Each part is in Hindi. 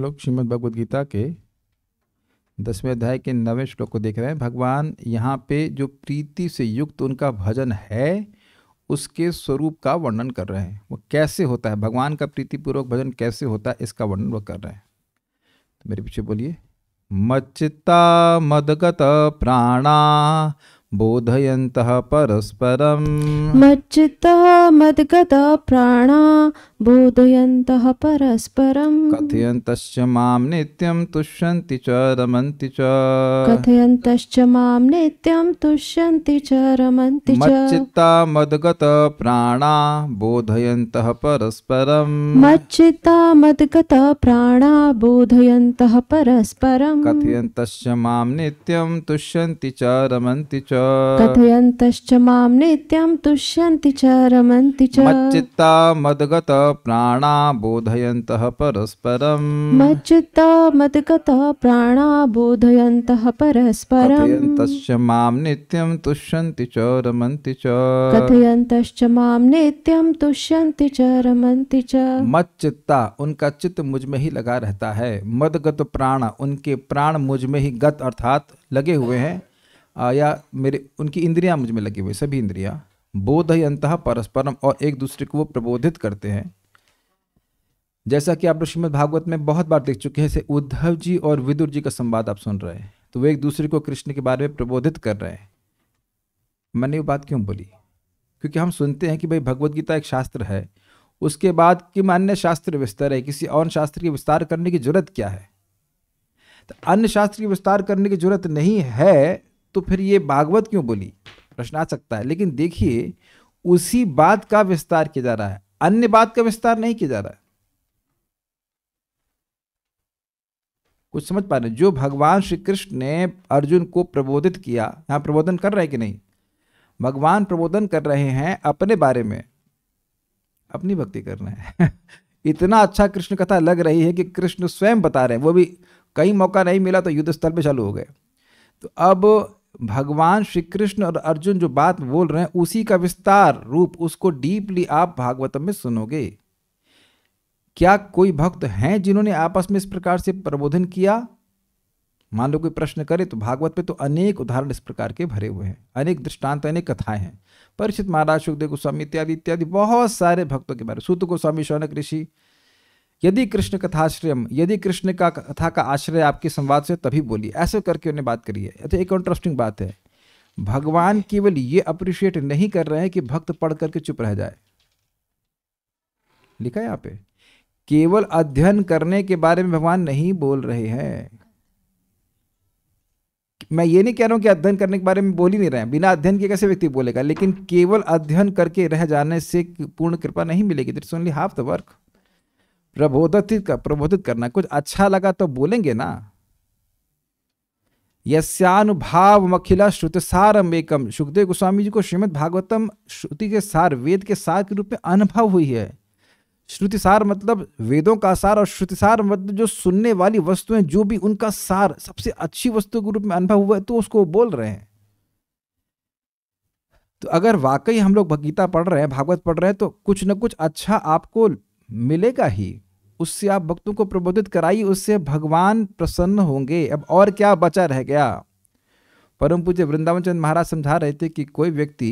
लोग श्रीमद भगवद गीता के दसवें अध्याय के नवे श्लोक को देख रहे हैं भगवान यहाँ पे जो प्रीति से युक्त उनका भजन है उसके स्वरूप का वर्णन कर रहे हैं वो कैसे होता है भगवान का प्रीतिपूर्वक भजन कैसे होता है इसका वर्णन वो कर रहे हैं तो मेरे पीछे बोलिए मच्चिता मदगत प्राणा बोधयन्तः परस्परम् मज्जितः मद्गदा प्राणा बोधयन्तः परस्परम् कथयन्तश्च मां नित्यं तुष्यन्ति च रमन्ति च कथयन्तश्च मां नित्यं तुष्यन्ति च रमन्ति च मच्चित्ता मद्गत प्राणा बोधयन्तः परस्परम् मच्चित्ता मद्गत प्राणा बोधयन्तः परस्परम् कथयन्तश्च मां नित्यं तुष्यन्ति च रमन्ति च कथयन्तश्च मां नित्यं तुष्यन्ति च रमन्ति च मच्चित्ता मद्गत प्राणा बोधयन्तः परस्परम् मच्चित्ता मद्गत प्राणा बोधयन्तः परस्परम् कथयन्तश्च मां नित्यं तुष्यन्ति च रमन्ति च कथयन्तश्च मां नित्यं तुष्यन्ति च रमन्ति च मच्चित्ता उनका चित्त मुझ में ही लगा रहता है मदगत प्राण उनके प्राण मुझ में ही गत अर्थात लगे हुए हैं या मेरे उनकी इंद्रियां मुझ में लगी हुई सभी इंद्रियां बोध ही अंत परस्परम और एक दूसरे को वो प्रबोधित करते हैं जैसा कि आप श्रीमद भागवत में बहुत बार देख चुके हैं जैसे उद्धव जी और विदुर जी का संवाद आप सुन रहे हैं तो वे एक दूसरे को कृष्ण के बारे में प्रबोधित कर रहे हैं मैंने वो बात क्यों बोली क्योंकि हम सुनते हैं कि भाई भगवदगीता एक शास्त्र है उसके बाद कि अन्य शास्त्र विस्तार है किसी और शास्त्र की विस्तार करने की जरूरत क्या है तो अन्य शास्त्र की विस्तार करने की जरूरत नहीं है तो फिर ये भागवत क्यों बोली प्रश्न आ सकता है लेकिन देखिए उसी बात का विस्तार किया जा रहा है अन्य बात का विस्तार नहीं किया जा रहा है कुछ समझ पा रहे जो भगवान श्री कृष्ण ने अर्जुन को प्रबोधित किया यहां प्रबोधन कर रहे हैं कि नहीं भगवान प्रबोधन कर रहे हैं अपने बारे में अपनी भक्ति कर रहे हैं इतना अच्छा कृष्ण कथा लग रही है कि कृष्ण स्वयं बता रहे हैं वो भी कई मौका नहीं मिला तो युद्ध स्थल पर चालू हो गए तो अब भगवान श्री कृष्ण और अर्जुन जो बात बोल रहे हैं उसी का विस्तार रूप उसको डीपली आप भागवतम में सुनोगे क्या कोई भक्त हैं जिन्होंने आपस में इस प्रकार से प्रबोधन किया मान लो कोई प्रश्न करे तो भागवत पे तो अनेक उदाहरण इस प्रकार के भरे हुए हैं अनेक दृष्टांत अनेक कथाएं हैं परिचित महाराज सुखदेव गोस्वामी इत्यादि इत्यादि बहुत सारे भक्तों के बारे में सूत गोस्वामी शौनक ऋषि यदि कृष्ण कथाश्रयम यदि कृष्ण का कथा का आश्रय आपके संवाद से तभी बोलिए ऐसे करके उन्हें बात करिए तो एक इंटरेस्टिंग बात है भगवान केवल ये अप्रिशिएट नहीं कर रहे हैं कि भक्त पढ़ करके चुप रह जाए लिखा है यहाँ पे केवल अध्ययन करने के बारे में भगवान नहीं बोल रहे हैं मैं ये नहीं कह रहा हूं कि अध्ययन करने के बारे में बोल ही नहीं रहे हैं बिना अध्ययन के कैसे व्यक्ति बोलेगा लेकिन केवल अध्ययन करके रह जाने से पूर्ण कृपा नहीं मिलेगी that's only half the work प्रबोधित कर, प्रबोधित करना कुछ अच्छा लगा तो बोलेंगे ना यस्यानुभाव मखिला श्रुत सारम एकम सुखदेव गोस्वामी जी को श्रीमद भागवतम श्रुति के सार वेद के सार के रूप में अनुभव हुई है श्रुति सार मतलब वेदों का सार और श्रुति सार मतलब जो सुनने वाली वस्तुएं जो भी उनका सार सबसे अच्छी वस्तु के रूप में अनुभव हुआ है तो उसको बोल रहे हैं तो अगर वाकई हम लोग भगीता पढ़ रहे हैं भागवत पढ़ रहे हैं तो कुछ ना कुछ अच्छा आपको मिलेगा ही उससे आप भक्तों को प्रबोधित कराइए उससे भगवान प्रसन्न होंगे अब और क्या बचा रह गया परम पूज्य वृंदावन चंद महाराज समझा रहे थे कि कोई व्यक्ति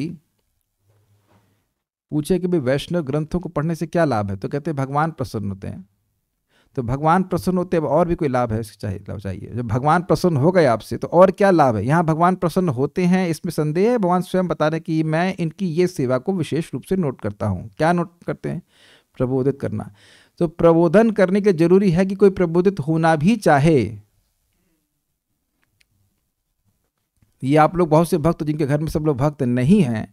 पूछे कि भाई वैष्णव ग्रंथों को पढ़ने से क्या लाभ है तो कहते हैं भगवान प्रसन्न होते हैं तो भगवान प्रसन्न होते हैं और भी कोई लाभ है चाहिए लाभ चाहिए जब भगवान प्रसन्न हो गए आपसे तो और क्या लाभ है यहाँ भगवान प्रसन्न होते हैं इसमें संदेह है भगवान स्वयं बता रहे कि मैं इनकी ये सेवा को विशेष रूप से नोट करता हूँ क्या नोट करते हैं प्रबोधित करना तो प्रबोधन करने के जरूरी है कि कोई प्रबोधित होना भी चाहे ये आप लोग बहुत से भक्त जिनके घर में सब लोग भक्त नहीं हैं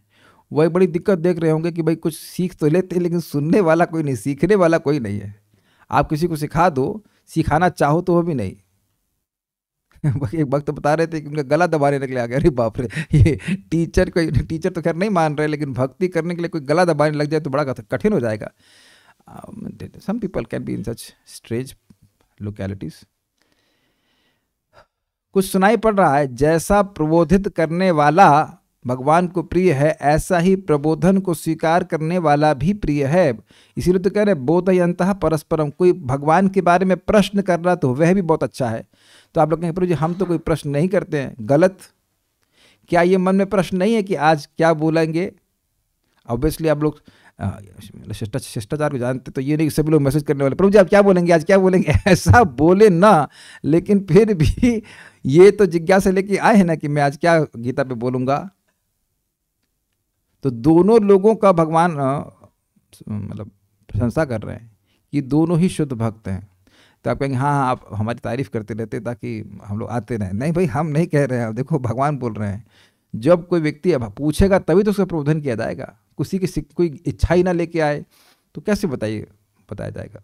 वही बड़ी दिक्कत देख रहे होंगे कि भाई कुछ सीख तो लेते हैं लेकिन सुनने वाला कोई नहीं सीखने वाला कोई नहीं है आप किसी को सिखा दो सिखाना चाहो तो वो भी नहीं एक वक्त बता रहे थे कि उनका गला दबाने निकले आ गया अरे बाप रे ये टीचर को टीचर तो खैर नहीं मान रहे लेकिन भक्ति करने के लिए कोई गला दबाने लग जाए तो बड़ा कठिन हो जाएगा um, some people can be in such strange localities कुछ सुनाई पड़ रहा है जैसा प्रबोधित करने वाला भगवान को प्रिय है ऐसा ही प्रबोधन को स्वीकार करने वाला भी प्रिय है इसीलिए तो कह रहे बोधयंत परस्परम कोई भगवान के बारे में प्रश्न कर रहा तो वह भी बहुत अच्छा है तो आप लोग कहें प्रभु जी हम तो कोई प्रश्न नहीं करते हैं गलत क्या ये मन में प्रश्न नहीं है कि आज क्या बोलेंगे ऑब्वियसली आप लोग हाँ, शिष्टाचार को जानते तो ये नहीं सभी लोग मैसेज करने वाले प्रभु जी आप क्या बोलेंगे आज क्या बोलेंगे ऐसा बोले ना लेकिन फिर भी ये तो जिज्ञासा लेके आए हैं ना कि मैं आज क्या गीता पे बोलूँगा तो दोनों लोगों का भगवान मतलब प्रशंसा कर रहे हैं कि दोनों ही शुद्ध भक्त हैं तो आप कहेंगे हाँ हाँ आप हमारी तारीफ़ करते रहते ताकि हम लोग आते रहें नहीं भाई हम नहीं कह रहे हैं देखो भगवान बोल रहे हैं जब कोई व्यक्ति पूछेगा तभी तो उसका प्रबोधन किया जाएगा किसी की कोई इच्छा ही ना लेके आए तो कैसे बताइए बताया जाएगा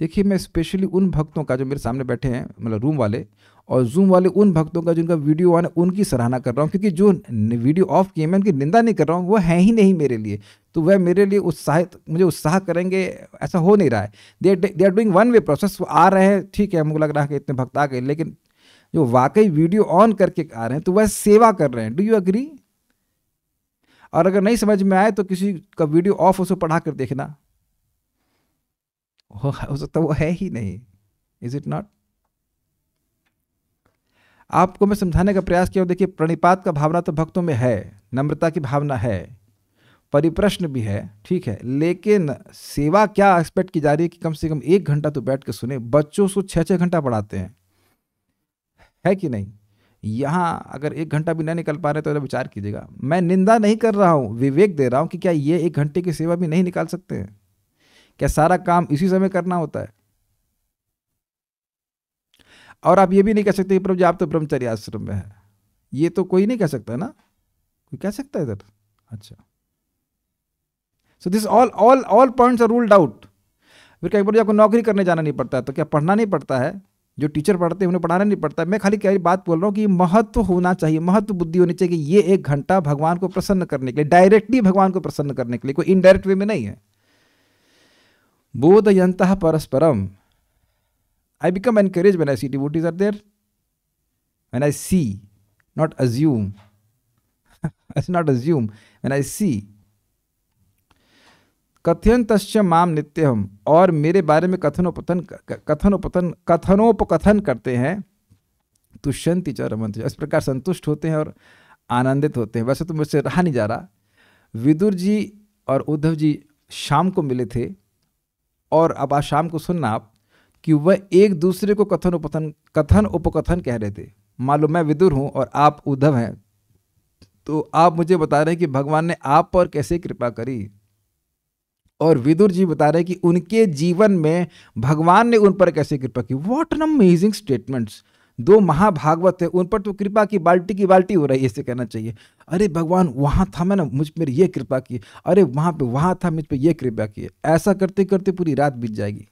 देखिए मैं स्पेशली उन भक्तों का जो मेरे सामने बैठे हैं मतलब रूम वाले और जूम वाले उन भक्तों का जिनका वीडियो ऑन है उनकी सराहना कर रहा हूँ क्योंकि जो वीडियो ऑफ किए मैं उनकी निंदा नहीं कर रहा हूँ वो है ही नहीं मेरे लिए तो वह मेरे लिए उत्साहित मुझे उत्साह करेंगे ऐसा हो नहीं रहा है they they are doing one way process वो आ रहे हैं ठीक है मुझे लग रहा है कि इतने भक्त आ गए लेकिन जो वाकई वीडियो ऑन करके आ रहे हैं तो वह सेवा कर रहे हैं डू यू अग्री और अगर नहीं समझ में आए तो किसी का वीडियो ऑफ उसे पढ़ा कर देखना हो सकता वो है ही नहीं इज इट नॉट आपको मैं समझाने का प्रयास किया देखिए प्रणिपात का भावना तो भक्तों में है नम्रता की भावना है परिप्रश्न भी है ठीक है लेकिन सेवा क्या एक्सपेक्ट की जा रही है कि कम से कम एक घंटा तो बैठ के सुने बच्चों को छः छः घंटा पढ़ाते हैं है कि नहीं यहाँ अगर एक घंटा भी ना निकल पा रहे तो जरा विचार कीजिएगा मैं निंदा नहीं कर रहा हूँ विवेक दे रहा हूँ कि क्या ये एक घंटे की सेवा भी नहीं निकाल सकते हैं क्या सारा काम इसी समय करना होता है और आप ये भी नहीं कह सकते कि प्रभु जी आप तो ब्रह्मचर्य आश्रम में है ये तो कोई नहीं कह सकता ना कोई कह सकता है इधर अच्छा so this all all all points are ruled out फिर कई बार आपको नौकरी करने जाना नहीं पड़ता है तो क्या पढ़ना नहीं पड़ता है जो टीचर पढ़ते हैं उन्हें पढ़ाना नहीं पड़ता मैं खाली क्या बात बोल रहा हूँ कि महत्व होना चाहिए महत्व बुद्धि होनी चाहिए कि ये एक घंटा भगवान को प्रसन्न करने के लिए डायरेक्टली भगवान को प्रसन्न करने के लिए कोई इनडायरेक्ट वे में नहीं है बोधयंत परस्परम I become encourage when I see is are there when I see not assume I not assume when I see कथन तस्य माम हम और मेरे बारे में कथनोपथन कथनोपथन कथनोपकथन करते हैं तुष्यंति च रमंत इस प्रकार संतुष्ट होते हैं और आनंदित होते हैं वैसे तो मुझसे रहा नहीं जा रहा विदुर जी और उद्धव जी शाम को मिले थे और अब आज शाम को सुनना आप कि वह एक दूसरे को कथन उपथन कथन उपकथन कह रहे थे मालूम मैं विदुर हूँ और आप उद्धव हैं तो आप मुझे बता रहे हैं कि भगवान ने आप पर कैसे कृपा करी और विदुर जी बता रहे कि उनके जीवन में भगवान ने उन पर कैसे कृपा की वॉट एन अमेजिंग स्टेटमेंट्स दो महाभागवत है उन पर तो कृपा की बाल्टी की बाल्टी हो रही है इसे कहना चाहिए अरे भगवान वहाँ था मैंने मुझ पर ये कृपा की अरे वहाँ पे वहाँ था मुझ पर ये कृपा की ऐसा करते करते पूरी रात बीत जाएगी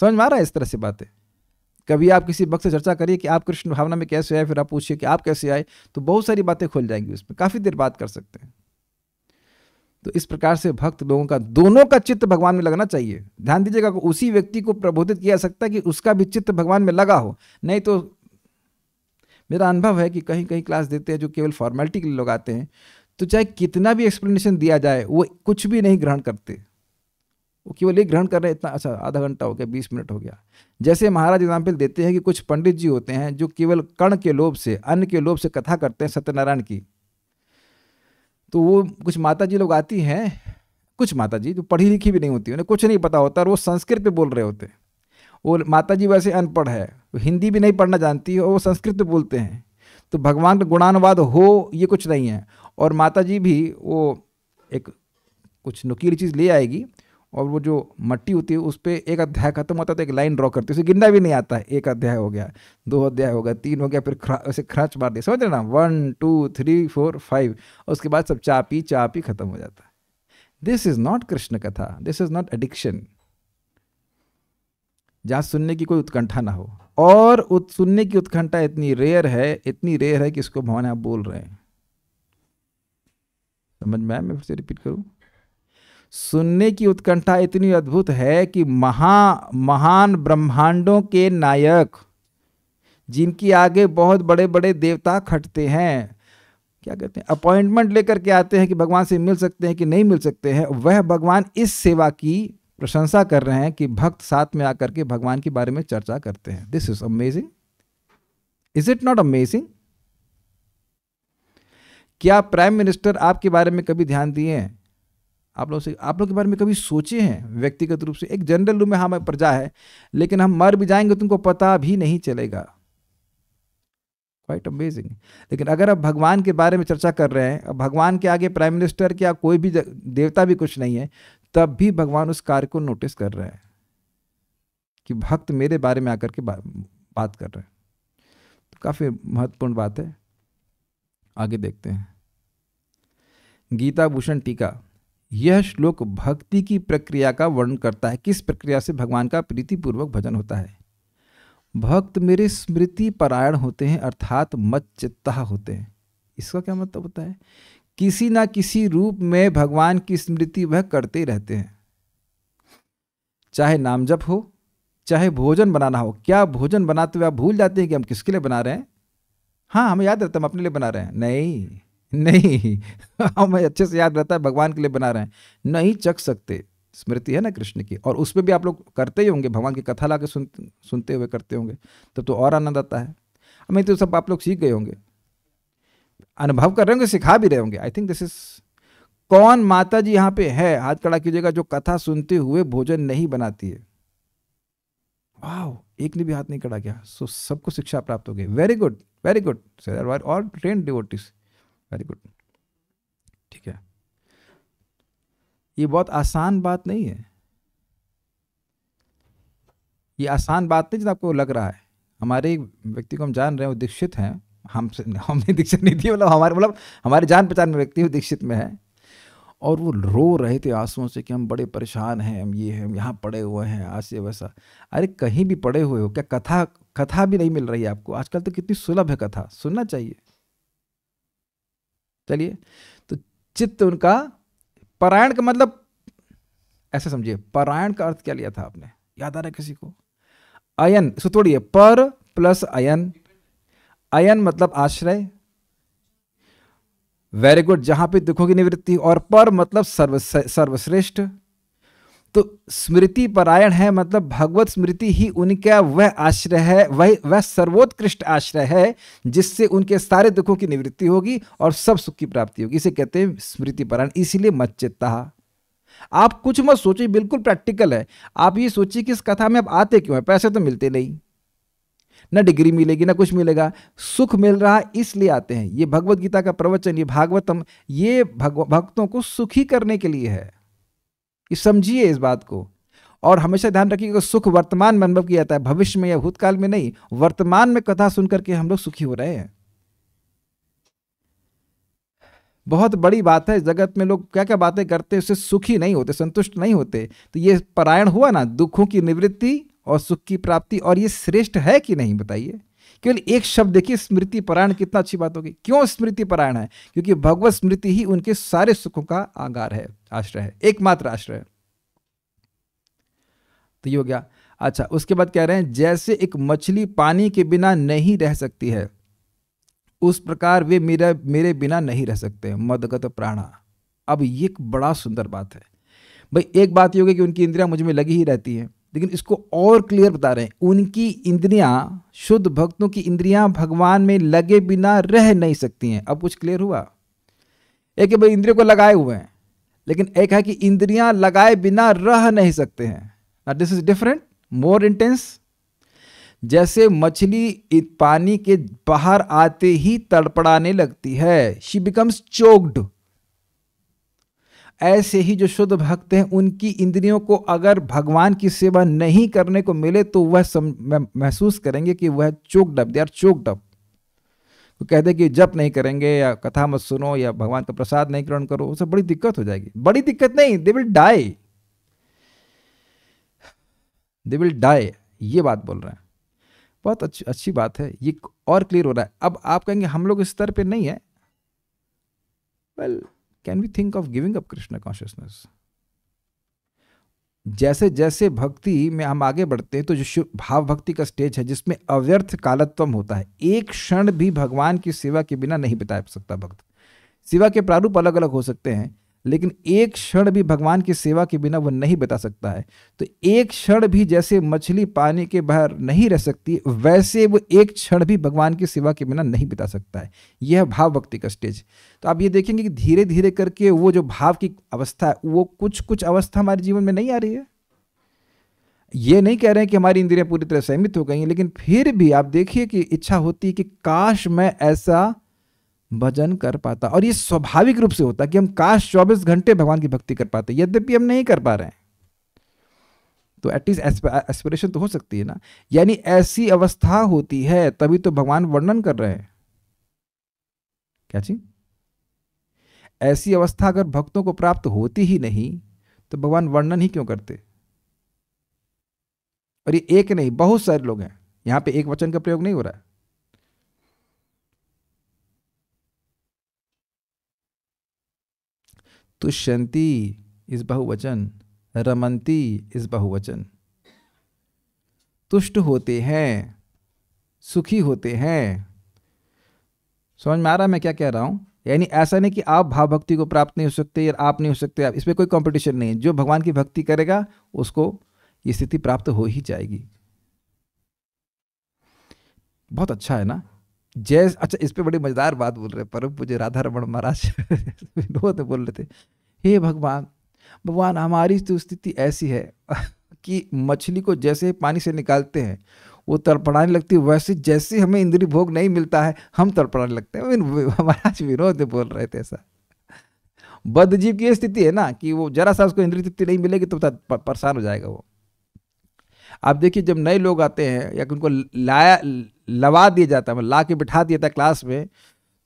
समझ में आ रहा है इस तरह से बातें कभी आप किसी भक्त से चर्चा करिए कि आप कृष्ण भावना में कैसे आए फिर आप पूछिए कि आप कैसे आए तो बहुत सारी बातें खुल जाएंगी उसमें काफ़ी देर बात कर सकते हैं तो इस प्रकार से भक्त लोगों का दोनों का चित्त भगवान में लगना चाहिए ध्यान दीजिएगा उसी व्यक्ति को प्रबोधित किया जा सकता है कि उसका भी चित्त भगवान में लगा हो नहीं तो मेरा अनुभव है कि कहीं कहीं क्लास देते हैं जो केवल फॉर्मेलिटी के लिए लोग आते हैं तो चाहे कितना भी एक्सप्लेनेशन दिया जाए वो कुछ भी नहीं ग्रहण करते वो केवल एक ग्रहण कर रहे इतना अच्छा आधा घंटा हो गया बीस मिनट हो गया जैसे महाराज एग्जाम्पल देते हैं कि कुछ पंडित जी होते हैं जो केवल कर्ण के लोभ से अन्न के लोभ से कथा करते हैं सत्यनारायण की तो वो कुछ माता जी लोग आती हैं कुछ माता जी जो पढ़ी लिखी भी नहीं होती उन्हें कुछ नहीं पता होता और वो संस्कृत पे बोल रहे होते वो माता जी वैसे अनपढ़ है वो हिंदी भी नहीं पढ़ना जानती और वो संस्कृत में बोलते हैं तो भगवान का गुणानुवाद हो ये कुछ नहीं है और माता जी भी वो एक कुछ नुकीली चीज़ ले आएगी और वो जो मट्टी होती है उस पर एक अध्याय खत्म होता है तो एक लाइन ड्रॉ करती है उसे गिनना भी नहीं आता है एक अध्याय हो गया दो अध्याय हो गया तीन हो गया फिर खरा, उसे खराच मार दिया समझ रहे ना one two three four five और उसके बाद सब चापी चापी खत्म हो जाता है दिस इज नॉट कृष्ण कथा दिस इज नॉट एडिक्शन जहाँ सुनने की कोई उत्कंठा ना हो और उत सुनने की उत्कंठा इतनी रेयर है इतनी रेयर है कि इसको भवन आप बोल रहे हैं समझ में आया मैं फिर से रिपीट करूँ सुनने की उत्कंठा इतनी अद्भुत है कि महा महान ब्रह्मांडों के नायक जिनकी आगे बहुत बड़े बड़े देवता खटते हैं क्या कहते हैं अपॉइंटमेंट लेकर के आते हैं कि भगवान से मिल सकते हैं कि नहीं मिल सकते हैं वह भगवान इस सेवा की प्रशंसा कर रहे हैं कि भक्त साथ में आकर के भगवान के बारे में चर्चा करते हैं this is amazing is it not amazing क्या प्राइम मिनिस्टर आपके बारे में कभी ध्यान दिए हैं आप लोग से आप लोग के बारे में कभी सोचे हैं व्यक्तिगत रूप से एक जनरल रूप में हमें प्रजा है लेकिन हम मर भी जाएंगे तुमको पता भी नहीं चलेगा क्वाइट अमेजिंग लेकिन अगर आप भगवान के बारे में चर्चा कर रहे हैं अब भगवान के आगे प्राइम मिनिस्टर क्या कोई भी देवता भी कुछ नहीं है तब भी भगवान उस कार्य को नोटिस कर रहे हैं कि भक्त मेरे बारे में आकर के बा, बात कर रहे हैं तो काफ़ी महत्वपूर्ण बात है आगे देखते हैं गीता भूषण टीका यह श्लोक भक्ति की प्रक्रिया का वर्णन करता है किस प्रक्रिया से भगवान का प्रीतिपूर्वक भजन होता है भक्त मेरे स्मृति परायण होते हैं अर्थात मच्चित्ता होते हैं इसका क्या मतलब होता है किसी ना किसी रूप में भगवान की स्मृति वह करते रहते हैं चाहे नाम जप हो चाहे भोजन बनाना हो क्या भोजन बनाते हुए आप भूल जाते हैं कि हम किसके लिए बना रहे हैं हाँ हमें याद रहता है हम अपने लिए बना रहे हैं नहीं नहीं हमें अच्छे से याद रहता है भगवान के लिए बना रहे हैं नहीं चख सकते स्मृति है ना कृष्ण की और उसमें भी आप लोग करते ही होंगे भगवान की कथा ला के सुन, सुनते हुए करते होंगे तब तो और आनंद आता है हमें तो सब आप लोग सीख गए होंगे अनुभव कर रहे होंगे सिखा भी रहे होंगे आई थिंक दिस इज कौन माता जी यहाँ पे है हाथ खड़ा कीजिएगा जो कथा सुनते हुए भोजन नहीं बनाती है वाह एक ने भी हाथ नहीं खड़ा किया सो सबको शिक्षा प्राप्त हो गई वेरी गुड वेरी गुड और ट्रेन डिवोटिस वेरी गुड ठीक है ये बहुत आसान बात नहीं है ये आसान बात नहीं जो आपको लग रहा है हमारे व्यक्ति को हम जान रहे हैं वो दीक्षित हैं हमसे हमने दीक्षित नहीं दी मतलब हमारे मतलब हमारे जान पहचान में व्यक्ति दीक्षित में है और वो रो रहे थे आंसुओं से कि हम बड़े परेशान हैं हम ये हैं हम यहाँ पड़े हुए हैं आज से वैसा अरे कहीं भी पड़े हुए हो क्या कथा कथा भी नहीं मिल रही है आपको आजकल तो कितनी सुलभ है कथा सुनना चाहिए चलिए तो चित्त उनका परायण का मतलब ऐसे समझिए परायण का अर्थ क्या लिया था आपने याद आ रहा है किसी को अयन सुतोड़िए पर प्लस अयन अयन मतलब आश्रय वेरी गुड जहां पे दुखों की निवृत्ति और पर मतलब सर्व सर्वश्रेष्ठ तो स्मृति परायण है मतलब भगवत स्मृति ही उनका वह आश्रय है वह वह सर्वोत्कृष्ट आश्रय है जिससे उनके सारे दुखों की निवृत्ति होगी और सब सुख की प्राप्ति होगी इसे कहते हैं स्मृति परायण इसीलिए मच्चित्ता आप कुछ मत सोचिए बिल्कुल प्रैक्टिकल है आप ये सोचिए कि इस कथा में आप आते क्यों हैं पैसे तो मिलते नहीं ना डिग्री मिलेगी ना कुछ मिलेगा सुख मिल रहा इसलिए आते हैं ये भगवत गीता का प्रवचन ये भागवतम ये भक्तों को सुखी करने के लिए है समझिए इस बात को और हमेशा ध्यान रखिएगा सुख वर्तमान में अनुभव किया जाता है भविष्य में या भूतकाल में नहीं वर्तमान में कथा सुन करके हम लोग सुखी हो रहे हैं बहुत बड़ी बात है जगत में लोग क्या क्या बातें करते हैं उससे सुखी नहीं होते संतुष्ट नहीं होते तो ये परायण हुआ ना दुखों की निवृत्ति और सुख की प्राप्ति और ये श्रेष्ठ है कि नहीं बताइए केवल एक शब्द देखिए स्मृति परायण कितना अच्छी बात होगी क्यों स्मृति परायण है क्योंकि भगवत स्मृति ही उनके सारे सुखों का आगार है आश्रय है एकमात्र आश्रय है तो ये हो गया अच्छा उसके बाद कह रहे हैं जैसे एक मछली पानी के बिना नहीं रह सकती है उस प्रकार वे मेरा मेरे बिना नहीं रह सकते मदगत प्राणा अब ये एक बड़ा सुंदर बात है भाई एक बात ये होगी कि उनकी इंद्रियां मुझ में लगी ही रहती हैं लेकिन इसको और क्लियर बता रहे हैं उनकी इंद्रियां शुद्ध भक्तों की इंद्रियां भगवान में लगे बिना रह नहीं सकती हैं अब कुछ क्लियर हुआ एक है भाई इंद्रियों को लगाए हुए हैं लेकिन एक है कि इंद्रियां लगाए बिना रह नहीं सकते हैं this is different more intense जैसे मछली पानी के बाहर आते ही तड़पड़ाने लगती है शी बिकम्स चोक्ड ऐसे ही जो शुद्ध भक्त हैं उनकी इंद्रियों को अगर भगवान की सेवा नहीं करने को मिले तो वह महसूस करेंगे कि वह choked up they are choked up तो कहते कि जप नहीं करेंगे या कथा मत सुनो या भगवान का प्रसाद नहीं ग्रहण करो उसे बड़ी दिक्कत हो जाएगी बड़ी दिक्कत नहीं they will die they will die ये बात बोल रहे हैं बहुत अच्छी अच्छी बात है ये और क्लियर हो रहा है अब आप कहेंगे हम लोग स्तर पे नहीं है well well, can we think of giving up Krishna consciousness जैसे जैसे भक्ति में हम आगे बढ़ते हैं तो जो भाव भक्ति का स्टेज है जिसमें अव्यर्थ कालत्वम होता है एक क्षण भी भगवान की सेवा के बिना नहीं बिता सकता भक्त सेवा के प्रारूप अलग अलग हो सकते हैं लेकिन एक क्षण भी भगवान की सेवा के बिना वह नहीं बता सकता है तो एक क्षण भी जैसे मछली पानी के बाहर नहीं रह सकती वैसे वो एक क्षण भी भगवान की सेवा के बिना नहीं बिता सकता है यह भाव भक्ति का स्टेज तो आप ये देखेंगे कि धीरे धीरे करके वो जो भाव की अवस्था है वो कुछ कुछ अवस्था हमारे जीवन में नहीं आ रही है ये नहीं कह रहे हैं कि हमारी इंद्रियां पूरी तरह सहमित हो गई हैं लेकिन फिर भी आप देखिए कि इच्छा होती है कि काश मैं ऐसा भजन कर पाता और ये स्वाभाविक रूप से होता कि हम काश 24 घंटे भगवान की भक्ति कर पाते यद्यपि हम नहीं कर पा रहे हैं तो एटलीस्ट एस्पिरेशन uh, तो हो सकती है ना यानी ऐसी अवस्था होती है तभी तो भगवान वर्णन कर रहे हैं क्या जी ऐसी अवस्था अगर भक्तों को प्राप्त होती ही नहीं तो भगवान वर्णन ही क्यों करते और ये एक नहीं बहुत सारे लोग हैं यहां पे एक वचन का प्रयोग नहीं हो रहा है तुष्यंती इस बहुवचन रमंती इस बहुवचन तुष्ट होते हैं सुखी होते हैं समझ में आ रहा है मैं क्या कह रहा हूँ यानी ऐसा नहीं कि आप भाव भक्ति को प्राप्त नहीं हो सकते या आप नहीं हो सकते आप इसमें कोई कंपटीशन नहीं है जो भगवान की भक्ति करेगा उसको ये स्थिति प्राप्त हो ही जाएगी बहुत अच्छा है ना जय अच्छा इस पे बड़ी मजेदार बात बोल रहे हैं परम पूजे राधा रमण महाराज विनोद तो बोल रहे थे हे भगवान भगवान हमारी तो स्थिति ऐसी है कि मछली को जैसे पानी से निकालते हैं वो तड़पड़ाने लगती है वैसे जैसे हमें इंद्री भोग नहीं मिलता है हम तड़पड़ाने लगते हैं महाराज विनोद बोल रहे थे ऐसा बद्ध जीव की स्थिति है ना कि वो जरा सा उसको इंद्री तृप्ति नहीं मिलेगी तो परेशान हो जाएगा वो आप देखिए जब नए लोग आते हैं या उनको लाया लवा दिया जाता है मतलब ला के बिठा दिया था क्लास में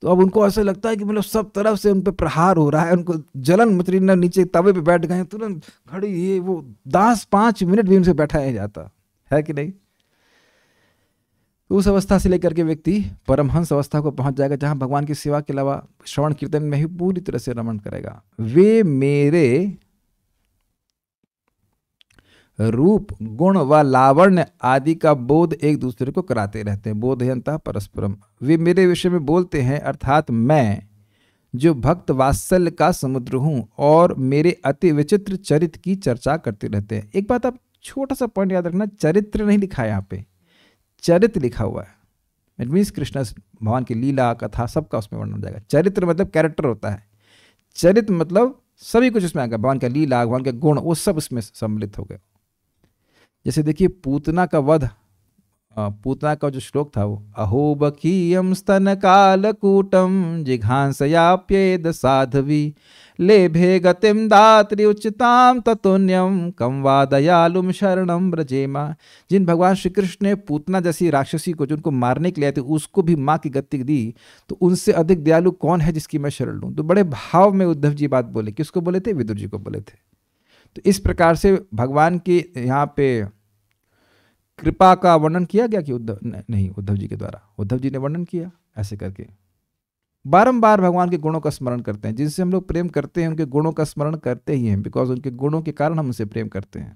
तो अब उनको ऐसा लगता है कि मतलब सब तरफ से उन पर प्रहार हो रहा है उनको जलन मतरी ना नीचे तवे पे बैठ गए तुरंत घड़ी ये वो दस पाँच मिनट भी उनसे बैठा नहीं जाता है कि नहीं तो उस अवस्था से लेकर के व्यक्ति परमहंस अवस्था को पहुंच जाएगा जहां भगवान की सेवा के अलावा श्रवण कीर्तन में ही पूरी तरह से रमण करेगा वे मेरे रूप गुण व लावण्य आदि का बोध एक दूसरे को कराते रहते हैं बोधयंता परस्परम वे मेरे विषय में बोलते हैं अर्थात मैं जो भक्त वात्सल्य का समुद्र हूँ और मेरे अति विचित्र चरित्र की चर्चा करते रहते हैं एक बात आप छोटा सा पॉइंट याद रखना चरित्र नहीं लिखा है यहाँ पे चरित्र लिखा हुआ है इट मीन्स कृष्ण भगवान की लीला कथा सबका उसमें वर्णन हो जाएगा चरित्र मतलब कैरेक्टर होता है चरित्र मतलब सभी कुछ उसमें आ गया भगवान का लीला भगवान के गुण वो सब उसमें सम्मिलित हो गया जैसे देखिए पूतना का वध पूतना का जो श्लोक था वो अहोबकीयम स्तन कालकूटम जिघांसयाप्येद साधवी लेभे गतिम दात्री उच्चताम ततुन्यम कम वा दयालुम शरणम ब्रजेमा जिन भगवान श्री कृष्ण ने पूतना जैसी राक्षसी को जिनको मारने के लिए आए थे उसको भी माँ की गति दी तो उनसे अधिक दयालु कौन है जिसकी मैं शरण लूँ तो बड़े भाव में उद्धव जी बात बोले किसको बोले थे विदुर जी को बोले थे तो इस प्रकार से भगवान की यहाँ पे कृपा का वर्णन किया गया कि उद्धव नहीं उद्धव जी के द्वारा उद्धव जी ने वर्णन किया ऐसे करके बारंबार भगवान के गुणों का स्मरण करते हैं जिनसे हम लोग प्रेम करते हैं उनके गुणों का स्मरण करते ही हैं बिकॉज उनके गुणों के कारण हम उनसे प्रेम करते हैं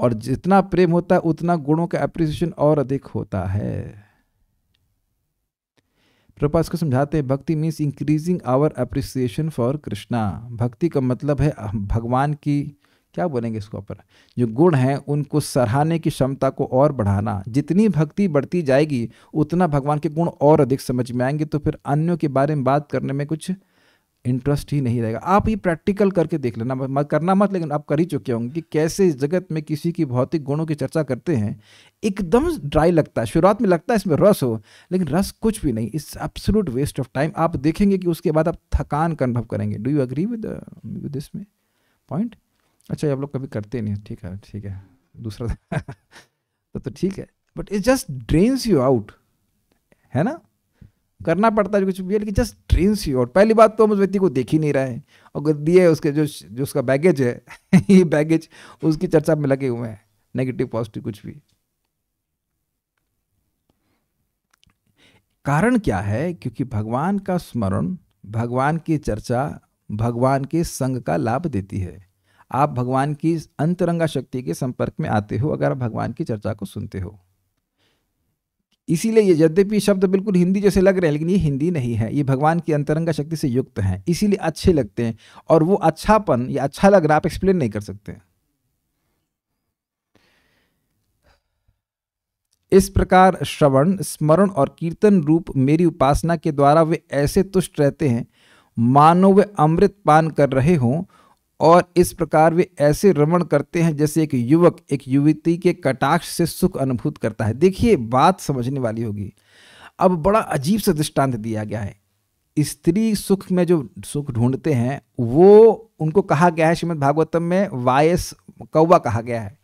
और जितना प्रेम होता है उतना गुणों का अप्रिसिएशन और अधिक होता है कृपा इसको समझाते हैं bhakti means increasing our appreciation for Krishna भक्ति का मतलब है भगवान की क्या बोलेंगे इसको ऊपर जो गुण हैं उनको सराहने की क्षमता को और बढ़ाना जितनी भक्ति बढ़ती जाएगी उतना भगवान के गुण और अधिक समझ में आएंगे तो फिर अन्यों के बारे में बात करने में कुछ इंटरेस्ट ही नहीं रहेगा आप ये प्रैक्टिकल करके देख लेना मत करना मत लेकिन आप कर ही चुके होंगे कि कैसे इस जगत में किसी की भौतिक गुणों की चर्चा करते हैं एकदम ड्राई लगता है शुरुआत में लगता है इसमें रस हो लेकिन रस कुछ भी नहीं it's absolute waste of time आप देखेंगे कि उसके बाद आप थकान का अनुभव करेंगे do you agree with with this में पॉइंट अच्छा ये आप लोग कभी करते नहीं ठीक है ठीक है दूसरा तो, तो ठीक है but it just drains you out है ना करना पड़ता है कुछ भी है लेकिन जस्ट ट्रेन्स यू और पहली बात तो हम उस व्यक्ति को देख ही नहीं रहे हैं और दिए उसके जो जो उसका बैगेज है ये बैगेज उसकी चर्चा में लगे हुए हैं नेगेटिव पॉजिटिव कुछ भी कारण क्या है क्योंकि भगवान का स्मरण भगवान की चर्चा भगवान के संग का लाभ देती है आप भगवान की अंतरंगा शक्ति के संपर्क में आते हो अगर आप भगवान की चर्चा को सुनते हो इसीलिए ये यद्यपि शब्द बिल्कुल हिंदी जैसे लग रहे हैं लेकिन ये हिंदी नहीं है ये भगवान की अंतरंगा शक्ति से युक्त हैं इसीलिए अच्छे लगते हैं और वो अच्छापन या अच्छा लग रहा आप एक्सप्लेन नहीं कर सकते इस प्रकार श्रवण स्मरण और कीर्तन रूप मेरी उपासना के द्वारा वे ऐसे तुष्ट रहते हैं मानो वे अमृत पान कर रहे हों और इस प्रकार वे ऐसे रमण करते हैं जैसे एक युवक एक युवती के कटाक्ष से सुख अनुभूत करता है देखिए बात समझने वाली होगी अब बड़ा अजीब सा दृष्टांत दिया गया है स्त्री सुख में जो सुख ढूंढते हैं वो उनको कहा गया है श्रीमद भागवतम में वायस कौवा कहा गया है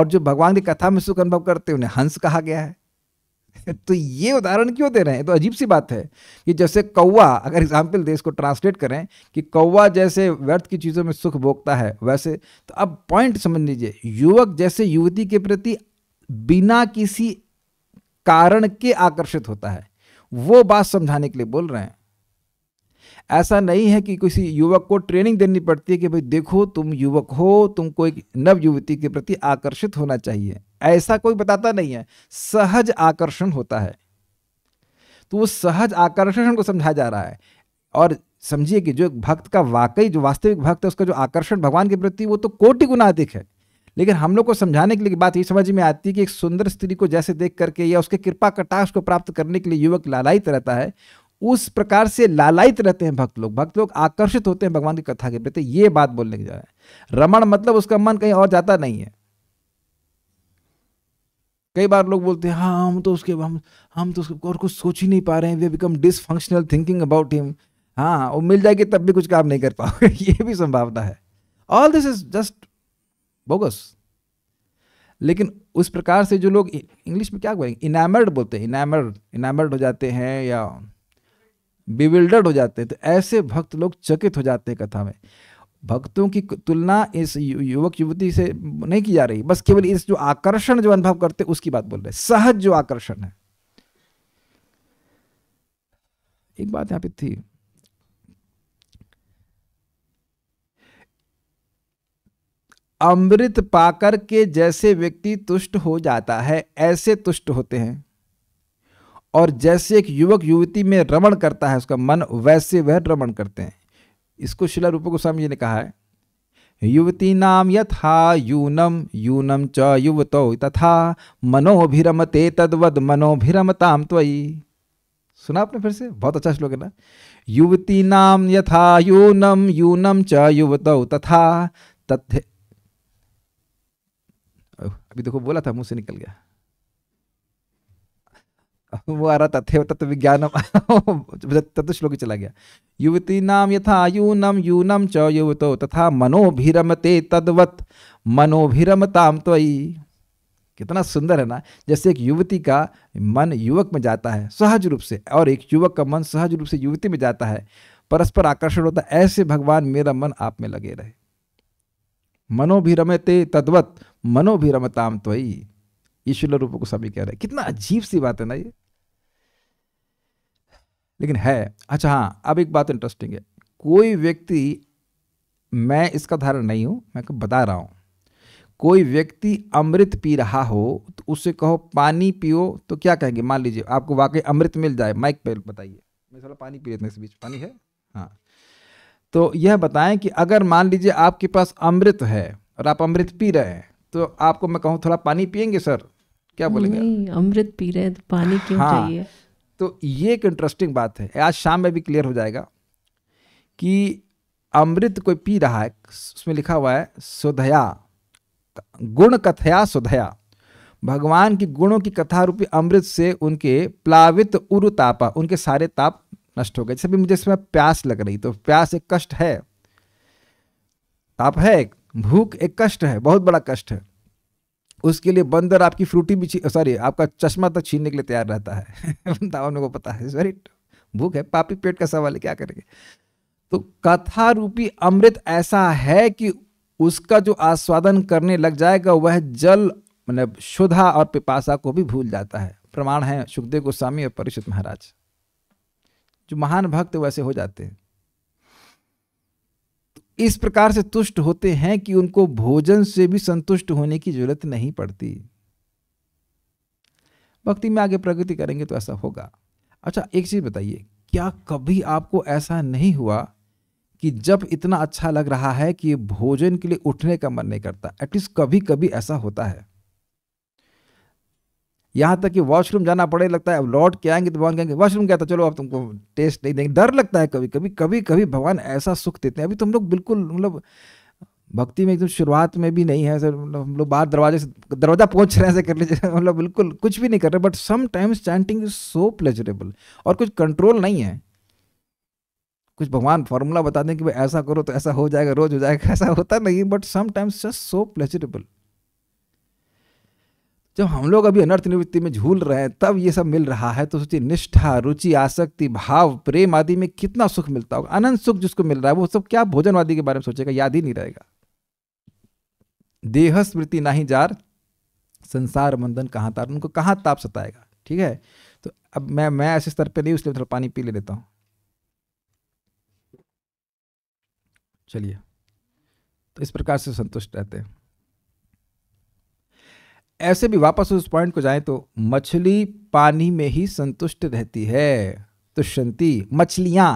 और जो भगवान की कथा में सुख अनुभव करते हैं उन्हें हंस कहा गया है तो ये उदाहरण क्यों दे रहे हैं तो अजीब सी बात है कि जैसे कौवा अगर एग्जाम्पल दे इसको ट्रांसलेट करें कि कौवा जैसे व्यर्थ की चीज़ों में सुख भोगता है वैसे तो अब पॉइंट समझ लीजिए युवक जैसे युवती के प्रति बिना किसी कारण के आकर्षित होता है वो बात समझाने के लिए बोल रहे हैं ऐसा नहीं है कि किसी युवक को ट्रेनिंग देनी पड़ती है कि भाई देखो तुम युवक हो तुमको एक नव युवती के प्रति आकर्षित होना चाहिए ऐसा कोई बताता नहीं है सहज आकर्षण होता है तो वो सहज आकर्षण को समझाया जा रहा है और समझिए कि जो भक्त का वाकई जो वास्तविक भक्त है उसका जो आकर्षण भगवान के प्रति वो तो कोटि गुना अधिक है लेकिन हम लोग को समझाने के लिए बात ये समझ में आती है कि एक सुंदर स्त्री को जैसे देख करके या उसके कृपा कटाक्ष को प्राप्त करने के लिए युवक लालायित रहता है उस प्रकार से लालायित रहते हैं भक्त लोग भक्त लोग आकर्षित होते हैं भगवान की कथा के प्रति ये बात बोलने की जा रहा है रमण मतलब उसका मन कहीं और जाता नहीं है कई बार लोग बोलते हैं हाँ हम तो उसके हम हम तो उसके और कुछ सोच ही नहीं पा रहे हैं they become dysfunctional thinking about him हाँ वो मिल जाएगी तब भी कुछ काम नहीं कर पाओगे ये भी संभावना है all this is just bogus लेकिन उस प्रकार से जो लोग इंग्लिश में क्या बोलेंगे इनामर्ड बोलते हैं इनामर्ड इनामर्ड हो जाते हैं या बिविल्डर्ड हो जाते हैं तो ऐसे भक्त लोग चकित हो जाते हैं कथा में भक्तों की तुलना इस युवक युवती से नहीं की जा रही बस केवल इस जो आकर्षण जो अनुभव करते उसकी बात बोल रहे सहज जो आकर्षण है एक बात यहां पे थी अमृत पाकर के जैसे व्यक्ति तुष्ट हो जाता है ऐसे तुष्ट होते हैं और जैसे एक युवक युवती में रमण करता है उसका मन वैसे वह रमण करते हैं इसको शिला रूप गोस्वामी जी ने कहा है युवती नाम यथा यूनम यूनम च युवत तथा मनोभिरमते तद्वद मनोभिरमताम त्वयि सुना आपने फिर से बहुत अच्छा श्लोक है ना युवती नाम यथा यूनम यूनम च युवत तथा तथ्य अभी देखो बोला था मुंह से निकल गया वो आ रहा थे तत्व विज्ञान तत्व श्लोक चला गया युवती नाम यथा यूनम यूनम च युवतो तथा मनोभिरमते तद्वत मनोभिरमताम कितना सुंदर है ना जैसे एक युवती का मन युवक में जाता है सहज रूप से और एक युवक का मन सहज रूप से युवती में जाता है परस्पर आकर्षण होता है ऐसे भगवान मेरा मन आप में लगे रहे मनोभिरमते तद्वत मनोभिरमताम त्वयि ईश्वर रूप को सभी कह रहे कितना अजीब सी बात है ना ये लेकिन है अच्छा हाँ अब एक बात इंटरेस्टिंग है कोई व्यक्ति मैं इसका धारण नहीं हूँ मैं बता रहा हूँ कोई व्यक्ति अमृत पी रहा हो तो उससे कहो पानी पियो तो क्या कहेंगे मान लीजिए आपको वाकई अमृत मिल जाए माइक पे बताइए मैं थोड़ा पानी पी लेते हैं इस बीच पानी है हाँ तो यह बताएं कि अगर मान लीजिए आपके पास अमृत है और आप अमृत पी रहे हैं तो आपको मैं कहूँ थोड़ा पानी पियेंगे सर क्या बोलेंगे अमृत पी रहे हैं तो पानी क्यों हाँ, चाहिए तो ये एक इंटरेस्टिंग बात है आज शाम में भी क्लियर हो जाएगा कि अमृत कोई पी रहा है उसमें लिखा हुआ है सुधया गुण कथया सुधया भगवान की गुणों की कथा रूपी अमृत से उनके प्लावित उरु तापा उनके सारे ताप नष्ट हो गए जैसे भी मुझे इसमें प्यास लग रही तो प्यास एक कष्ट है ताप है भूख एक कष्ट है बहुत बड़ा कष्ट है उसके लिए बंदर आपकी फ्रूटी भी सॉरी आपका चश्मा तक तो छीनने के लिए तैयार रहता है वृंदावन को पता है वेरी भूख है पापी पेट का सवाल है क्या करेंगे तो कथा रूपी अमृत ऐसा है कि उसका जो आस्वादन करने लग जाएगा वह जल मतलब शुद्धा और पिपासा को भी भूल जाता है प्रमाण है सुखदेव गोस्वामी और परिषद महाराज जो महान भक्त वैसे हो जाते हैं इस प्रकार से तुष्ट होते हैं कि उनको भोजन से भी संतुष्ट होने की जरूरत नहीं पड़ती भक्ति में आगे प्रगति करेंगे तो ऐसा होगा अच्छा एक चीज़ बताइए क्या कभी आपको ऐसा नहीं हुआ कि जब इतना अच्छा लग रहा है कि भोजन के लिए उठने का मन नहीं करता एटलीस्ट कभी कभी ऐसा होता है यहाँ तक कि वॉशरूम जाना पड़े लगता है अब लौट के आएंगे तो भगवान कहेंगे वॉशरूम क्या था चलो अब तुमको टेस्ट नहीं देंगे डर लगता है कभी कभी कभी कभी भगवान ऐसा सुख देते हैं अभी तो हम लोग बिल्कुल मतलब भक्ति में एकदम शुरुआत में भी नहीं है सर मतलब हम लोग बाहर दरवाजे से दरवाजा पहुंच रहे हैं ऐसे कर लीजिए मतलब बिल्कुल कुछ भी नहीं कर रहे but sometimes chanting is so pleasurable और कुछ कंट्रोल नहीं है कुछ भगवान फार्मूला बता दें कि भाई ऐसा करो तो ऐसा हो जाएगा रोज हो जाएगा ऐसा होता नहीं but sometimes just so pleasurable जब हम लोग अभी अनर्थ निवृत्ति में झूल रहे हैं तब ये सब मिल रहा है तो सोचिए निष्ठा रुचि आसक्ति भाव प्रेम आदि में कितना सुख मिलता होगा अनंत सुख जिसको मिल रहा है वो सब क्या भोजनवादी के बारे में सोचेगा याद ही नहीं रहेगा देह स्मृति ना ही जार संसार मंदन कहाँ तार उनको कहाँ ताप सताएगा ठीक है तो अब मैं मैं ऐसे स्तर पर नहीं उसलिए थोड़ा पानी पी ले लेता हूँ चलिए तो इस प्रकार से संतुष्ट रहते हैं ऐसे भी वापस उस पॉइंट को जाएं तो मछली पानी में ही संतुष्ट रहती है तो शांति मछलियां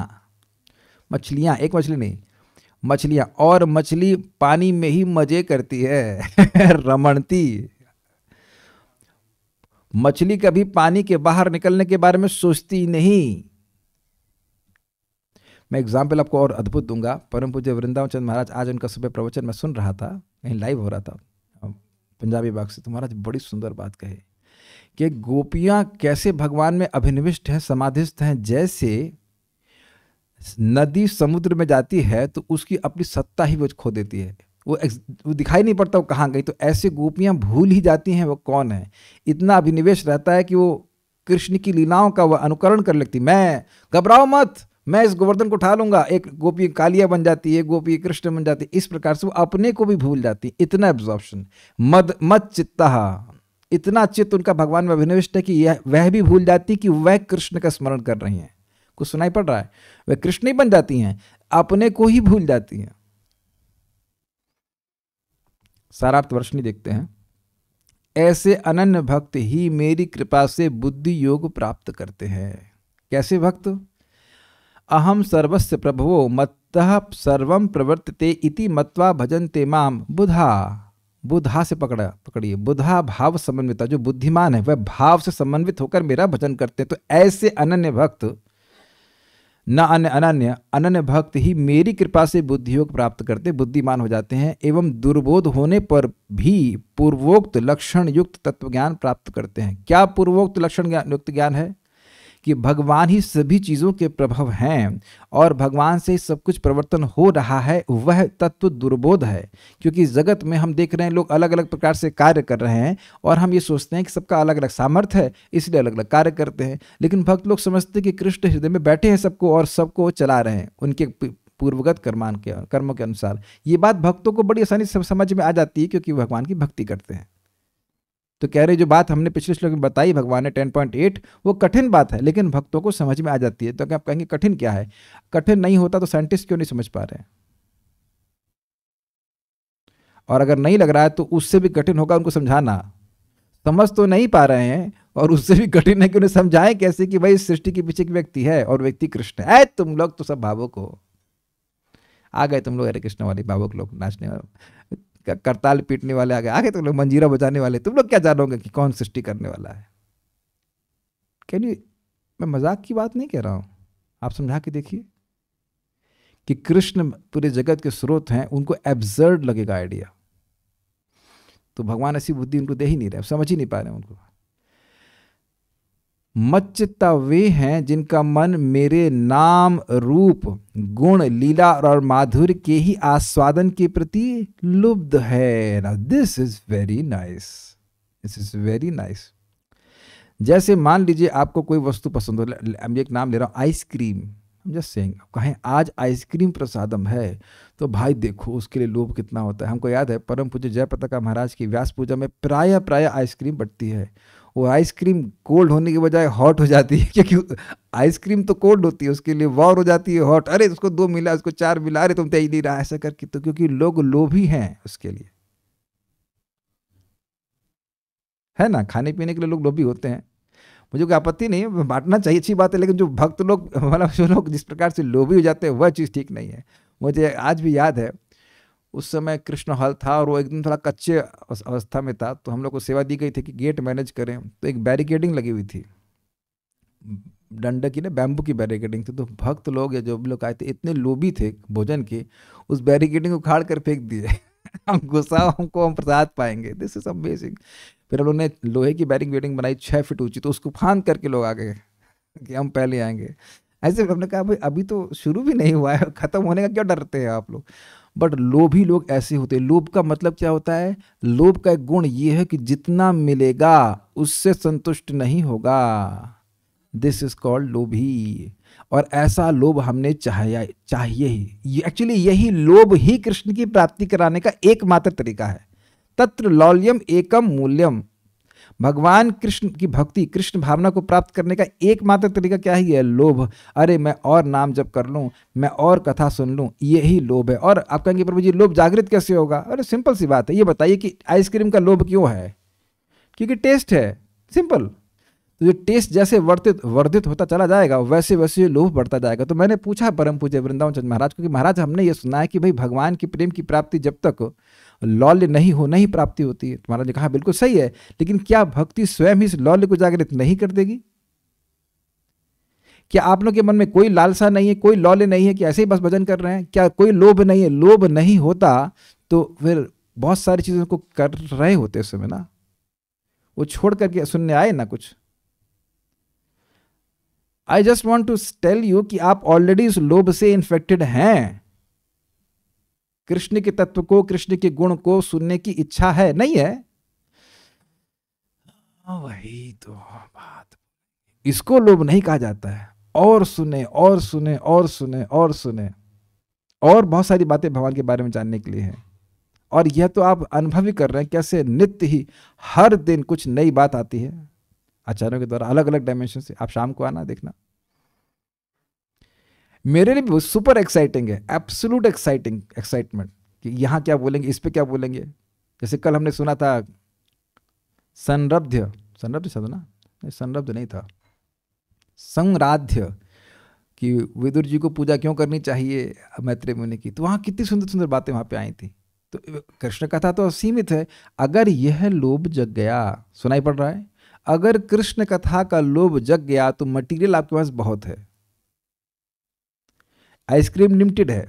मछलियां एक मछली नहीं मछलियां और मछली पानी में ही मजे करती है रमणती मछली कभी पानी के बाहर निकलने के बारे में सोचती नहीं मैं एग्जाम्पल आपको और अद्भुत दूंगा परम पूज्य वृंदावन चंद महाराज आज उनका सुबह प्रवचन में सुन रहा था कहीं लाइव हो रहा था पंजाबी बाग से तो महाराज बड़ी सुंदर बात कहे कि गोपियाँ कैसे भगवान में अभिनिविष्ट हैं समाधिस्थ हैं जैसे नदी समुद्र में जाती है तो उसकी अपनी सत्ता ही वो खो देती है वो वो दिखाई नहीं पड़ता वो कहाँ गई तो ऐसे गोपियाँ भूल ही जाती हैं वो कौन है इतना अभिनिवेश रहता है कि वो कृष्ण की लीलाओं का वह अनुकरण कर लेती मैं घबराओ मत मैं इस गोवर्धन को उठा लूंगा एक गोपी कालिया बन जाती है गोपी कृष्ण बन जाती है इस प्रकार से वो अपने को भी भूल जाती है इतना एब्जॉर्प्शन मद मत चित्ता इतना चित्त उनका भगवान में अभिनिविष्ट है कि यह वह भी भूल जाती कि वह कृष्ण का स्मरण कर रही हैं कुछ सुनाई पड़ रहा है वह कृष्ण ही बन जाती हैं अपने को ही भूल जाती हैं वर्ष नहीं देखते हैं ऐसे अनन्य भक्त ही मेरी कृपा से बुद्धि योग प्राप्त करते हैं कैसे भक्त अहम सर्वस्य प्रभवो मत्तः सर्व प्रवर्तते इति मत्वा भजन्ते माम बुधा बुधा से पकड़ा पकड़िए बुधा भाव समन्वित जो बुद्धिमान है वह भाव से समन्वित होकर मेरा भजन करते हैं तो ऐसे अनन्य भक्त न अन्य अनन्य अनन्य भक्त ही मेरी कृपा से बुद्धियोग प्राप्त करते बुद्धिमान हो जाते हैं एवं दुर्बोध होने पर भी पूर्वोक्त लक्षण युक्त तत्व ज्ञान प्राप्त करते हैं क्या पूर्वोक्त लक्षण युक्त ज्ञान है कि भगवान ही सभी चीज़ों के प्रभव हैं और भगवान से सब कुछ परिवर्तन हो रहा है वह तत्व दुर्बोध है क्योंकि जगत में हम देख रहे हैं लोग अलग अलग प्रकार से कार्य कर रहे हैं और हम ये सोचते हैं कि सबका अलग अलग सामर्थ्य है इसलिए अलग अलग कार्य करते हैं लेकिन भक्त लोग समझते हैं कि कृष्ण हृदय में बैठे हैं सबको और सबको चला रहे हैं उनके पूर्वगत कर्मान के कर्मों के अनुसार ये बात भक्तों को बड़ी आसानी से समझ में आ जाती है क्योंकि भगवान की भक्ति करते हैं तो कह रहे जो बात हमने पिछले श्लोक में बताई भगवान ने टेन पॉइंट एट वो कठिन बात है लेकिन भक्तों को समझ में आ जाती है तो आप कहेंगे कठिन क्या है कठिन नहीं होता तो साइंटिस्ट क्यों नहीं समझ पा रहे और अगर नहीं लग रहा है तो उससे भी कठिन होगा उनको समझाना समझ तो नहीं पा रहे हैं और उससे भी कठिन है कि उन्हें समझाएं कैसे कि भाई सृष्टि के पीछे एक व्यक्ति है और व्यक्ति कृष्ण है तुम लोग तो सब भावुक हो आ गए तुम लोग हरे कृष्ण वाले भावुक लोग नाचने वाले करताल पीटने वाले आ गए आगे तुम तो लोग मंजीरा बजाने वाले तुम लोग क्या जानोगे कि कौन सृष्टि करने वाला है कैन यू मैं मजाक की बात नहीं कह रहा हूँ आप समझा के देखिए कि कृष्ण पूरे जगत के स्रोत हैं उनको एब्जर्ड लगेगा आइडिया तो भगवान ऐसी बुद्धि उनको दे ही नहीं रहे समझ ही नहीं पा रहे उनको मच्चित्ता वे हैं जिनका मन मेरे नाम रूप गुण लीला और माधुर्य के ही आस्वादन के प्रति लुब्ध है ना this is very nice this is very nice जैसे मान लीजिए आपको कोई वस्तु पसंद हो मैं एक नाम ले रहा हूँ आइसक्रीम जस्ट सेइंग कहें आज आइसक्रीम प्रसादम है तो भाई देखो उसके लिए लोभ कितना होता है हमको याद है परम पूज्य जयप्रताप महाराज की व्यास पूजा में प्राय प्राय आइसक्रीम बटती है वो आइसक्रीम कोल्ड होने के बजाय हॉट हो जाती है क्योंकि आइसक्रीम तो कोल्ड होती है उसके लिए वॉर हो जाती है हॉट अरे उसको दो मिला उसको चार मिला अरे तुम तो ही नहीं रहा ऐसा करके तो क्योंकि लोग लोभी हैं उसके लिए है ना खाने पीने के लिए लोग लोभी होते हैं मुझे कोई आपत्ति नहीं है बांटना चाहिए अच्छी बात है लेकिन जो भक्त लोग मतलब जो लोग जिस प्रकार से लोभी हो जाते हैं वह चीज़ ठीक नहीं है मुझे आज भी याद है उस समय कृष्ण हल था और वो एकदम थोड़ा कच्चे अवस्था में था तो हम लोग को सेवा दी गई थी कि गेट मैनेज करें तो एक बैरिकेडिंग लगी हुई थी डंडे की ना बैम्बू की बैरिकेडिंग थी तो भक्त लोग या जो लोग आए थे इतने लोभी थे भोजन के उस बैरिकेडिंग को उखाड़ कर फेंक दिए हम गुस्सा हमको हम प्रसाद पाएंगे दिस इज अमेजिंग फिर हम लोग ने लोहे की बैरिंग बनाई छः फीट ऊंची तो उसको फान करके लोग आ गए कि हम पहले आएंगे ऐसे हमने कहा भाई अभी तो शुरू भी नहीं हुआ है ख़त्म होने का क्यों डरते हैं आप लोग बट लोभी लोग ऐसे होते लोभ का मतलब क्या होता है लोभ का एक गुण ये है कि जितना मिलेगा उससे संतुष्ट नहीं होगा दिस इज कॉल्ड लोभी और ऐसा लोभ हमने चाहिए चाहिए ही एक्चुअली यही लोभ ही कृष्ण की प्राप्ति कराने का एकमात्र तरीका है तत्र लौल्यम एकम मूल्यम भगवान कृष्ण की भक्ति कृष्ण भावना को प्राप्त करने का एकमात्र तरीका क्या ही है लोभ अरे मैं और नाम जप कर लूँ मैं और कथा सुन लूँ यही लोभ है और आप कहेंगे प्रभु जी लोभ जागृत कैसे होगा अरे सिंपल सी बात है ये बताइए कि आइसक्रीम का लोभ क्यों है क्योंकि टेस्ट है सिंपल तो जो टेस्ट जैसे वर्धित वर्धित होता चला जाएगा वैसे वैसे लोभ बढ़ता जाएगा तो मैंने पूछा परम पूज्य वृंदावन चंद महाराज को कि महाराज हमने ये सुना है कि भाई भगवान की प्रेम की प्राप्ति जब तक लौल्य नहीं होना ही प्राप्ति होती है महाराज ने कहा हाँ, बिल्कुल सही है लेकिन क्या भक्ति स्वयं ही इस लौल्य को जागृत नहीं कर देगी क्या आप लोग के मन में कोई लालसा नहीं है कोई लौल्य नहीं है कि ऐसे ही बस भजन कर रहे हैं क्या कोई लोभ नहीं है लोभ नहीं होता तो फिर बहुत सारी चीज़ों को कर रहे होते उस समय ना वो छोड़ करके सुनने आए ना कुछ I just want to tell you कि आप ऑलरेडी उस लोभ से इन्फेक्टेड हैं कृष्ण के तत्व को कृष्ण के गुण को सुनने की इच्छा है नहीं है हाँ, वही तो बात इसको लोभ नहीं कहा जाता है और सुने और सुने और सुने और सुने और बहुत सारी बातें भगवान के बारे में जानने के लिए हैं और यह तो आप अनुभव ही कर रहे हैं कैसे नित्य ही हर दिन कुछ नई बात आती है आचार्यों के द्वारा अलग अलग डायमेंशन से आप शाम को आना देखना मेरे लिए भी सुपर एक्साइटिंग है एब्सोलूट एक्साइटिंग एक्साइटमेंट कि यहाँ क्या बोलेंगे इस पर क्या बोलेंगे जैसे कल हमने सुना था संरब्ध्य संरब्ध शब्द ना नहीं नहीं था संराध्य कि विदुर जी को पूजा क्यों करनी चाहिए मैत्री मुनि की तो वहाँ कितनी सुंदर सुंदर बातें वहाँ पे आई थी तो कृष्ण कथा तो सीमित है अगर यह लोभ जग गया सुनाई पड़ रहा है अगर कृष्ण कथा का लोभ जग गया तो मटेरियल आपके पास बहुत है आइसक्रीम लिमिटेड है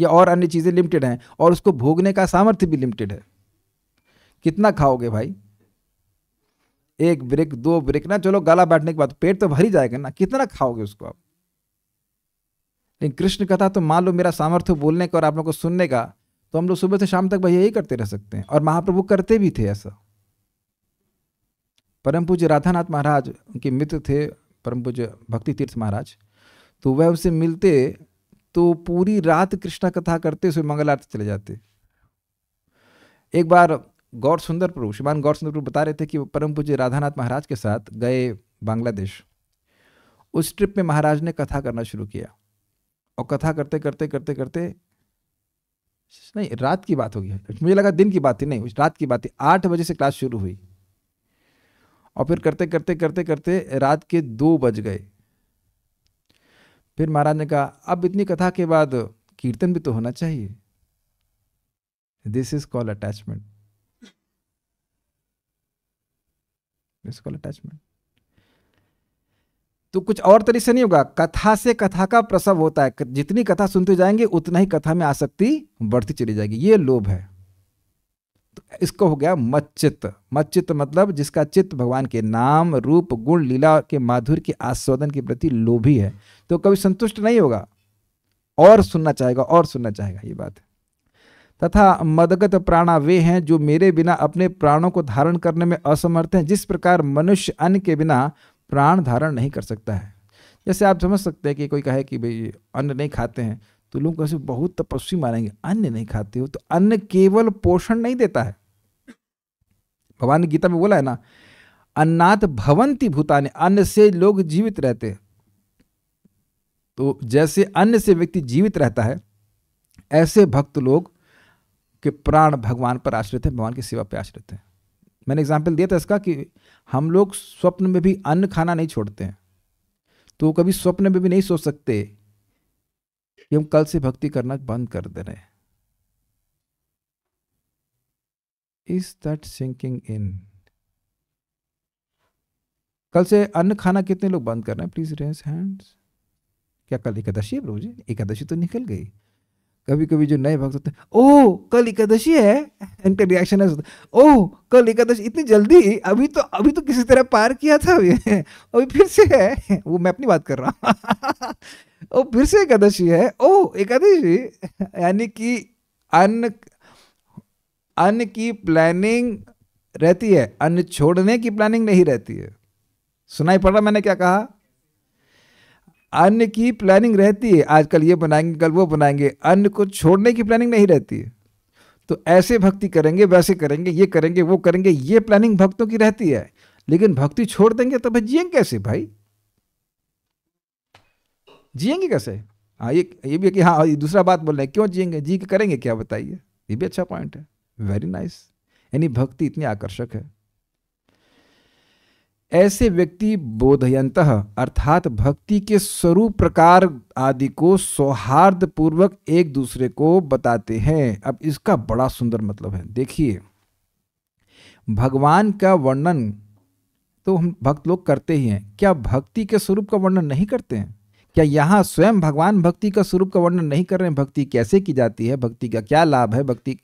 या और अन्य चीज़ें लिमिटेड हैं और उसको भोगने का सामर्थ्य भी लिमिटेड है कितना खाओगे भाई एक ब्रेक दो ब्रेक ना चलो गला बैठने के बाद पेट तो भर ही जाएगा ना कितना खाओगे उसको आप लेकिन कृष्ण कथा तो मान लो मेरा सामर्थ्य बोलने का और आप लोग को सुनने का तो हम लोग सुबह से शाम तक भाई यही करते रह सकते हैं और महाप्रभु करते भी थे ऐसा परम पूज्य राधानाथ महाराज उनके मित्र थे परम पूज्य भक्ति तीर्थ महाराज तो वह उसे मिलते तो पूरी रात कृष्णा कथा करते हुए मंगल आरती चले जाते एक बार गौर सुंदर प्रभु श्रीमान गौर सुंदर प्रभु बता रहे थे कि परम पूज्य राधानाथ महाराज के साथ गए बांग्लादेश उस ट्रिप में महाराज ने कथा करना शुरू किया और कथा करते करते करते करते नहीं रात की बात होगी मुझे लगा दिन की बात थी नहीं रात की बात थी आठ बजे से क्लास शुरू हुई और फिर करते करते करते करते रात के दो बज गए फिर महाराज ने कहा अब इतनी कथा के बाद कीर्तन भी तो होना चाहिए this is call attachment this call attachment तो कुछ और तरीके से नहीं होगा कथा से कथा का प्रसव होता है जितनी कथा सुनते जाएंगे उतना ही कथा में आसक्ति बढ़ती चली जाएगी ये लोभ है इसको हो गया मच्चित मच्चित मतलब जिसका चित्त भगवान के नाम रूप गुण लीला के माधुर्य के आस्वादन के प्रति लोभी है तो कभी संतुष्ट नहीं होगा और सुनना चाहेगा और सुनना चाहेगा ये बात है तथा मदगत प्राणा वे हैं जो मेरे बिना अपने प्राणों को धारण करने में असमर्थ हैं जिस प्रकार मनुष्य अन्न के बिना प्राण धारण नहीं कर सकता है जैसे आप समझ सकते हैं कि कोई कहे कि भाई अन्न नहीं खाते हैं तो लोग ऐसे बहुत तपस्वी मानेंगे अन्न नहीं खाते हो तो अन्न केवल पोषण नहीं देता है भगवान ने गीता में बोला है ना अन्नाथ भवंती भूताने अन्न से लोग जीवित रहते हैं तो जैसे अन्न से व्यक्ति जीवित रहता है ऐसे भक्त लोग के प्राण भगवान पर आश्रित हैं भगवान की सेवा पर आश्रित हैं मैंने एग्जाम्पल दिया था इसका कि हम लोग स्वप्न में भी अन्न खाना नहीं छोड़ते हैं तो कभी स्वप्न में भी नहीं सोच सकते कि हम कल से भक्ति करना बंद कर दे रहे इज दैट सिंकिंग इन कल से अन्न खाना कितने लोग बंद कर रहे हैं प्लीज रेस हैंड्स क्या कल एकादशी है प्रभु जी एकादशी तो निकल गई कभी कभी जो नए भक्त होते हैं ओह कल एकादशी है इनका रिएक्शन है ओह कल एकादशी इतनी जल्दी अभी तो अभी तो किसी तरह पार किया था अभी अभी फिर से है वो मैं अपनी बात कर रहा हूँ ओ फिर से एकादशी है ओ एकादशी यानी कि अन्न अन्न की प्लानिंग रहती है अन्न छोड़ने की प्लानिंग नहीं रहती है सुनाई पड़ रहा मैंने क्या कहा अन्न की प्लानिंग रहती है आजकल ये बनाएंगे कल वो बनाएंगे अन्न को छोड़ने की प्लानिंग नहीं रहती है तो ऐसे भक्ति करेंगे वैसे करेंगे ये करेंगे वो करेंगे ये प्लानिंग भक्तों की रहती है लेकिन भक्ति छोड़ देंगे तो भाई जिएंगे कैसे भाई जिएंगे कैसे हाँ ये ये भी कि हाँ दूसरा बात बोल रहे हैं क्यों जिएंगे जी के करेंगे क्या बताइए ये भी अच्छा पॉइंट है वेरी नाइस यानी भक्ति इतनी आकर्षक है ऐसे व्यक्ति बोधयंत अर्थात भक्ति के स्वरूप प्रकार आदि को सौहार्द पूर्वक एक दूसरे को बताते हैं अब इसका बड़ा सुंदर मतलब है देखिए भगवान का वर्णन तो हम भक्त लोग करते ही हैं क्या भक्ति के स्वरूप का वर्णन नहीं करते हैं क्या यहाँ स्वयं भगवान भक्ति का स्वरूप का वर्णन नहीं कर रहे हैं भक्ति कैसे की जाती है भक्ति का क्या लाभ है भक्ति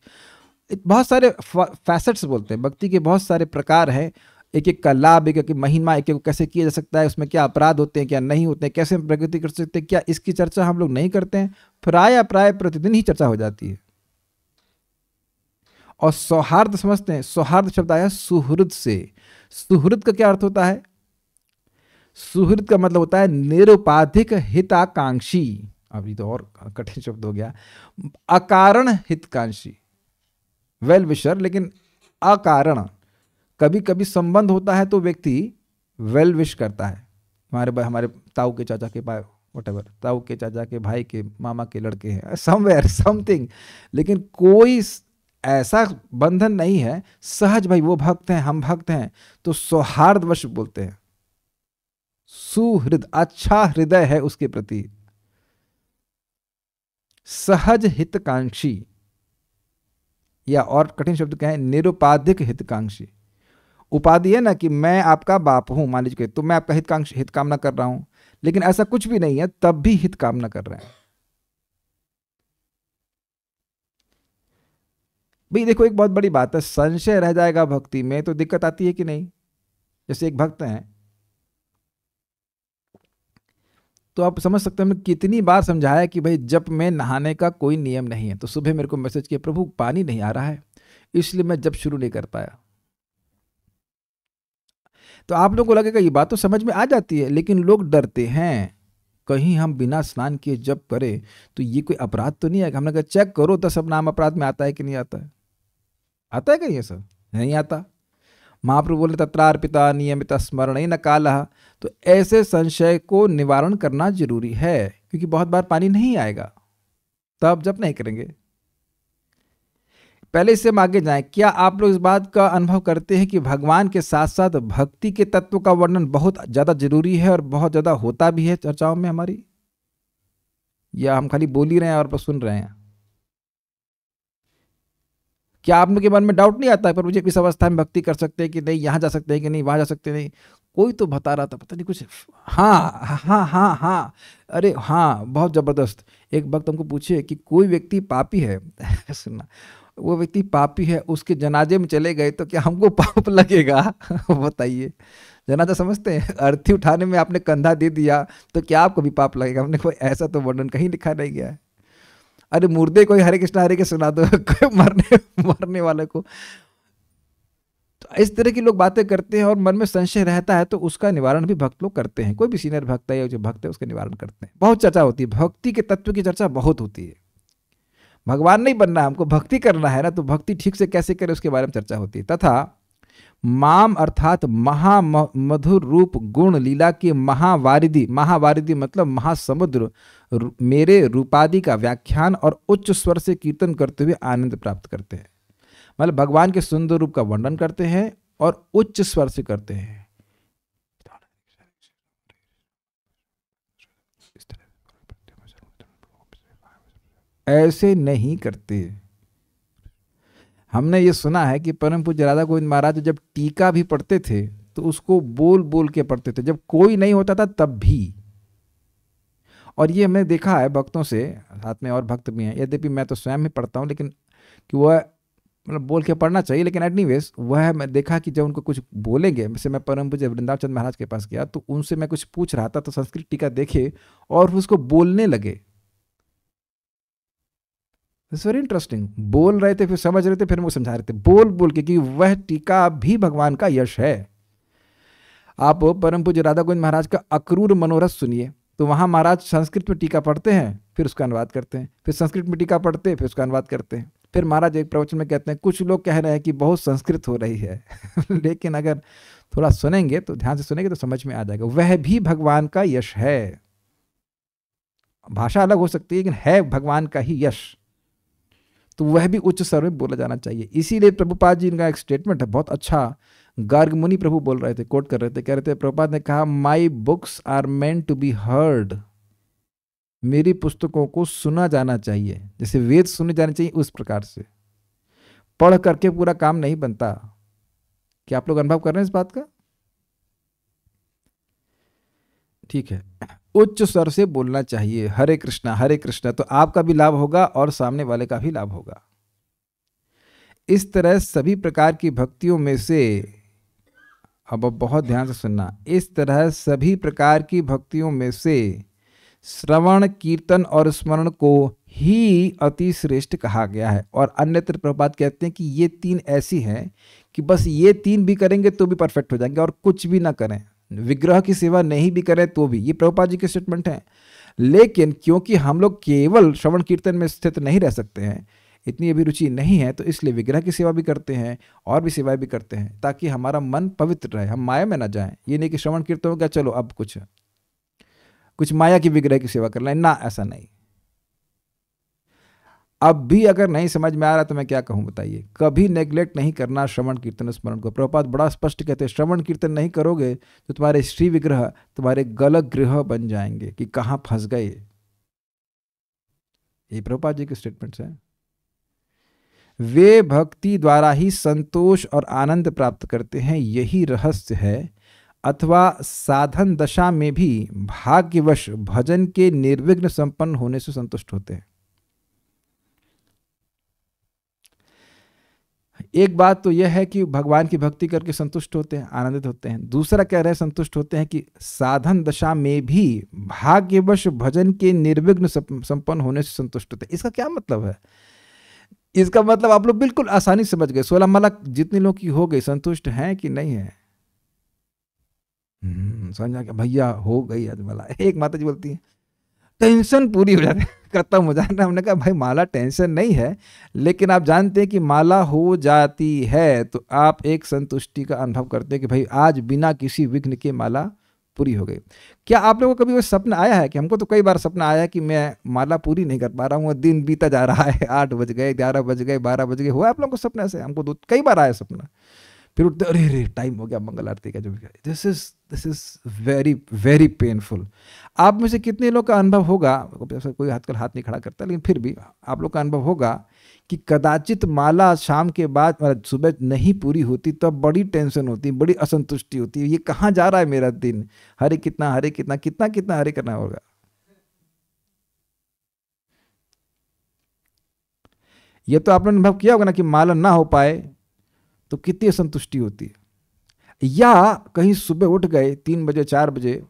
बहुत सारे फैसेट्स बोलते हैं भक्ति के बहुत सारे प्रकार हैं एक एक का लाभ एक एक महिमा एक एक कैसे किया जा सकता है उसमें क्या अपराध होते हैं क्या नहीं होते हैं कैसे प्रगति कर सकते हैं क्या इसकी चर्चा हम लोग नहीं करते हैं प्राय प्राय प्रतिदिन ही चर्चा हो जाती है और सौहार्द समझते हैं सौहार्द शब्द आया सुहृद से सुहृद का क्या अर्थ होता है सुहृद का मतलब होता है निरुपाधिक हिताकांक्षी अभी तो और कठिन शब्द हो गया अकारण हितकांक्षी वेल विशर लेकिन अकारण कभी कभी संबंध होता है तो व्यक्ति वेल विश करता है हमारे भाई हमारे ताऊ के चाचा के भाई वट एवर ताऊ के चाचा के भाई के मामा के लड़के हैं समवेयर समथिंग लेकिन कोई ऐसा बंधन नहीं है सहज भाई वो भक्त हैं हम भक्त हैं तो सौहार्दवश बोलते हैं सुहृद अच्छा हृदय है उसके प्रति सहज हितकांक्षी या और कठिन शब्द क्या है निरुपाधिक हितकांक्षी उपाधि है ना कि मैं आपका बाप हूं मान लीजिए तो मैं आपका हितकांक्षी हित कामना कर रहा हूं लेकिन ऐसा कुछ भी नहीं है तब भी हित कामना कर रहे हैं भाई देखो एक बहुत बड़ी बात है संशय रह जाएगा भक्ति में तो दिक्कत आती है कि नहीं जैसे एक भक्त हैं तो आप समझ सकते हैं कितनी बार समझाया कि भाई जप में नहाने का कोई नियम नहीं है तो सुबह मेरे को मैसेज किया प्रभु पानी नहीं आ रहा है इसलिए मैं जब शुरू नहीं कर पाया तो आप लोगों को लगेगा ये बात तो समझ में आ जाती है लेकिन लोग डरते हैं कहीं हम बिना स्नान किए जब करें तो ये कोई अपराध तो नहीं आएगा हमने कहा चेक करो तो सब नाम अपराध में आता है कि नहीं आता है आता है कहीं ये सब नहीं आता महाप्रभु बोले तत्रार्पिता नियमित स्मरण न काल तो ऐसे संशय को निवारण करना जरूरी है क्योंकि बहुत बार पानी नहीं आएगा तब तो जब नहीं करेंगे पहले इससे हम आगे जाएं क्या आप लोग इस बात का अनुभव करते हैं कि भगवान के साथ साथ भक्ति के तत्व का वर्णन बहुत ज़्यादा जरूरी है और बहुत ज़्यादा होता भी है चर्चाओं में हमारी या हम खाली बोल ही रहे हैं और सुन रहे हैं क्या आप के मन में डाउट नहीं आता है पर मुझे किस अवस्था में भक्ति कर सकते हैं कि नहीं यहाँ जा सकते हैं कि नहीं वहाँ जा सकते नहीं कोई तो बता रहा था पता नहीं कुछ हाँ हाँ हाँ हाँ अरे हाँ बहुत ज़बरदस्त एक भक्त हमको पूछे कि कोई व्यक्ति पापी है सुनना वो व्यक्ति पापी है उसके जनाजे में चले गए तो क्या हमको पाप लगेगा बताइए जनाजा समझते हैं अर्थी उठाने में आपने कंधा दे दिया तो क्या आपको भी पाप लगेगा हमने कोई ऐसा तो वर्णन कहीं लिखा नहीं गया है अरे मुर्दे कोई हरे कृष्णा हरे के सुना दो मरने मरने वाले को तो इस तरह की लोग बातें करते हैं और मन में संशय रहता है तो उसका निवारण भी भक्त लोग करते हैं कोई भी सीनियर भक्त है या जो भक्त है उसका निवारण करते हैं बहुत चर्चा होती है भक्ति के तत्व की चर्चा बहुत होती है भगवान नहीं बनना हमको भक्ति करना है ना तो भक्ति ठीक से कैसे करें उसके बारे में चर्चा होती है तथा माम अर्थात महा मधुर रूप गुण लीला के महावारिधि महावारिधि मतलब महासमुद्र मेरे रूपादि का व्याख्यान और उच्च स्वर से कीर्तन करते हुए आनंद प्राप्त करते हैं मतलब भगवान के सुंदर रूप का वर्णन करते हैं और उच्च स्वर से करते हैं ऐसे नहीं करते हमने ये सुना है कि परम पूज्य राधा गोविंद महाराज जब टीका भी पढ़ते थे तो उसको बोल बोल के पढ़ते थे जब कोई नहीं होता था तब भी और ये हमने देखा है भक्तों से साथ में और भक्त भी हैं यद्यपि मैं तो स्वयं ही पढ़ता हूँ लेकिन कि वह मतलब बोल के पढ़ना चाहिए लेकिन एट वेज वह मैं देखा कि जब उनको कुछ बोलेंगे जैसे मैं परम पूज्य वृंदाव चंद महाराज के पास गया तो उनसे मैं कुछ पूछ रहा था तो संस्कृत टीका देखे और उसको बोलने लगे इट्स वेरी इंटरेस्टिंग बोल रहे थे फिर समझ रहे थे फिर मुझे समझा रहे थे बोल बोल के कि वह टीका भी भगवान का यश है आप परम पूज्य राधा गोविंद महाराज का अक्रूर मनोरथ सुनिए तो वहाँ महाराज संस्कृत में टीका पढ़ते हैं फिर उसका अनुवाद करते हैं फिर संस्कृत में टीका पढ़ते हैं फिर उसका अनुवाद करते हैं फिर महाराज एक प्रवचन में कहते हैं कुछ लोग कह रहे हैं कि बहुत संस्कृत हो रही है लेकिन अगर थोड़ा सुनेंगे तो ध्यान से सुनेंगे तो समझ में आ जाएगा वह भी भगवान का यश है भाषा अलग हो सकती है लेकिन है भगवान का ही यश तो वह भी उच्च स्तर में बोला जाना चाहिए इसीलिए प्रभुपाद जी इनका एक स्टेटमेंट है बहुत अच्छा गार्ग मुनि प्रभु बोल रहे थे कोट कर रहे थे कह रहे थे प्रभुपाद ने कहा my books are meant to be heard मेरी पुस्तकों को सुना जाना चाहिए जैसे वेद सुने जाने चाहिए उस प्रकार से पढ़ करके पूरा काम नहीं बनता क्या आप लोग अनुभव कर रहे हैं इस बात का ठीक है उच्च स्वर से बोलना चाहिए हरे कृष्णा हरे कृष्णा तो आपका भी लाभ होगा और सामने वाले का भी लाभ होगा इस तरह सभी प्रकार की भक्तियों में से अब अब बहुत ध्यान से सुनना इस तरह सभी प्रकार की भक्तियों में से श्रवण कीर्तन और स्मरण को ही अति श्रेष्ठ कहा गया है और अन्यत्र प्रभात कहते हैं कि ये तीन ऐसी हैं कि बस ये तीन भी करेंगे तो भी परफेक्ट हो जाएंगे और कुछ भी ना करें विग्रह की सेवा नहीं भी करें तो भी ये प्रभुपा जी के स्टेटमेंट हैं लेकिन क्योंकि हम लोग केवल श्रवण कीर्तन में स्थित नहीं रह सकते हैं इतनी अभी रुचि नहीं है तो इसलिए विग्रह की सेवा भी करते हैं और भी सेवाएं भी करते हैं ताकि हमारा मन पवित्र रहे हम माया में ना जाएं ये नहीं कि श्रवण कीर्तन का चलो अब कुछ कुछ माया की विग्रह की सेवा कर लें ना ऐसा नहीं अब भी अगर नहीं समझ में आ रहा तो मैं क्या कहूँ बताइए कभी नेग्लेक्ट नहीं करना श्रवण कीर्तन स्मरण को प्रभुपात बड़ा स्पष्ट कहते हैं श्रवण कीर्तन नहीं करोगे तो तुम्हारे श्री विग्रह तुम्हारे गलत गृह बन जाएंगे कि कहाँ फंस गए ये प्रभुपात जी के स्टेटमेंट्स हैं वे भक्ति द्वारा ही संतोष और आनंद प्राप्त करते हैं यही रहस्य है अथवा साधन दशा में भी भाग्यवश भजन के निर्विघ्न संपन्न होने से संतुष्ट होते हैं एक बात तो यह है कि भगवान की भक्ति करके संतुष्ट होते हैं आनंदित होते हैं दूसरा कह रहे हैं संतुष्ट होते हैं कि साधन दशा में भी भाग्यवश भजन के निर्विघ्न संपन्न होने से संतुष्ट होते हैं इसका क्या मतलब है इसका मतलब आप लोग बिल्कुल आसानी समझ गए सोलह मलक जितने लोग की हो गई संतुष्ट हैं कि नहीं है हम्म, समझा कि भैया हो गई आज माला एक माता जी बोलती है टेंशन पूरी हो जाती खत्म हो जाना हमने कहा भाई माला टेंशन नहीं है लेकिन आप जानते हैं कि माला हो जाती है तो आप एक संतुष्टि का अनुभव करते हैं कि भाई आज बिना किसी विघ्न के माला पूरी हो गई क्या आप लोगों को कभी वो सपना आया है कि हमको तो कई बार सपना आया है कि मैं माला पूरी नहीं कर पा रहा हूँ और दिन बीता जा रहा है आठ बज गए ग्यारह बज गए बारह बज गए हुआ आप लोगों को सपना से हमको दो कई बार आया सपना फिर उठते अरे अरे टाइम हो गया मंगल आरती का जो भी this is this is very very painful आप में से कितने लोग का अनुभव होगा कोई कर हाथ नहीं खड़ा करता लेकिन फिर भी आप लोग का अनुभव होगा कि कदाचित माला शाम के बाद सुबह नहीं पूरी होती तब तो बड़ी टेंशन होती बड़ी असंतुष्टि होती है ये कहाँ जा रहा है मेरा दिन हरे कितना हरे कितना कितना कितना हरे करना होगा ये तो आपने अनुभव किया होगा ना कि माला ना हो पाए तो कितनी संतुष्टि होती है या कहीं सुबह उठ गए तीन बजे चार बजे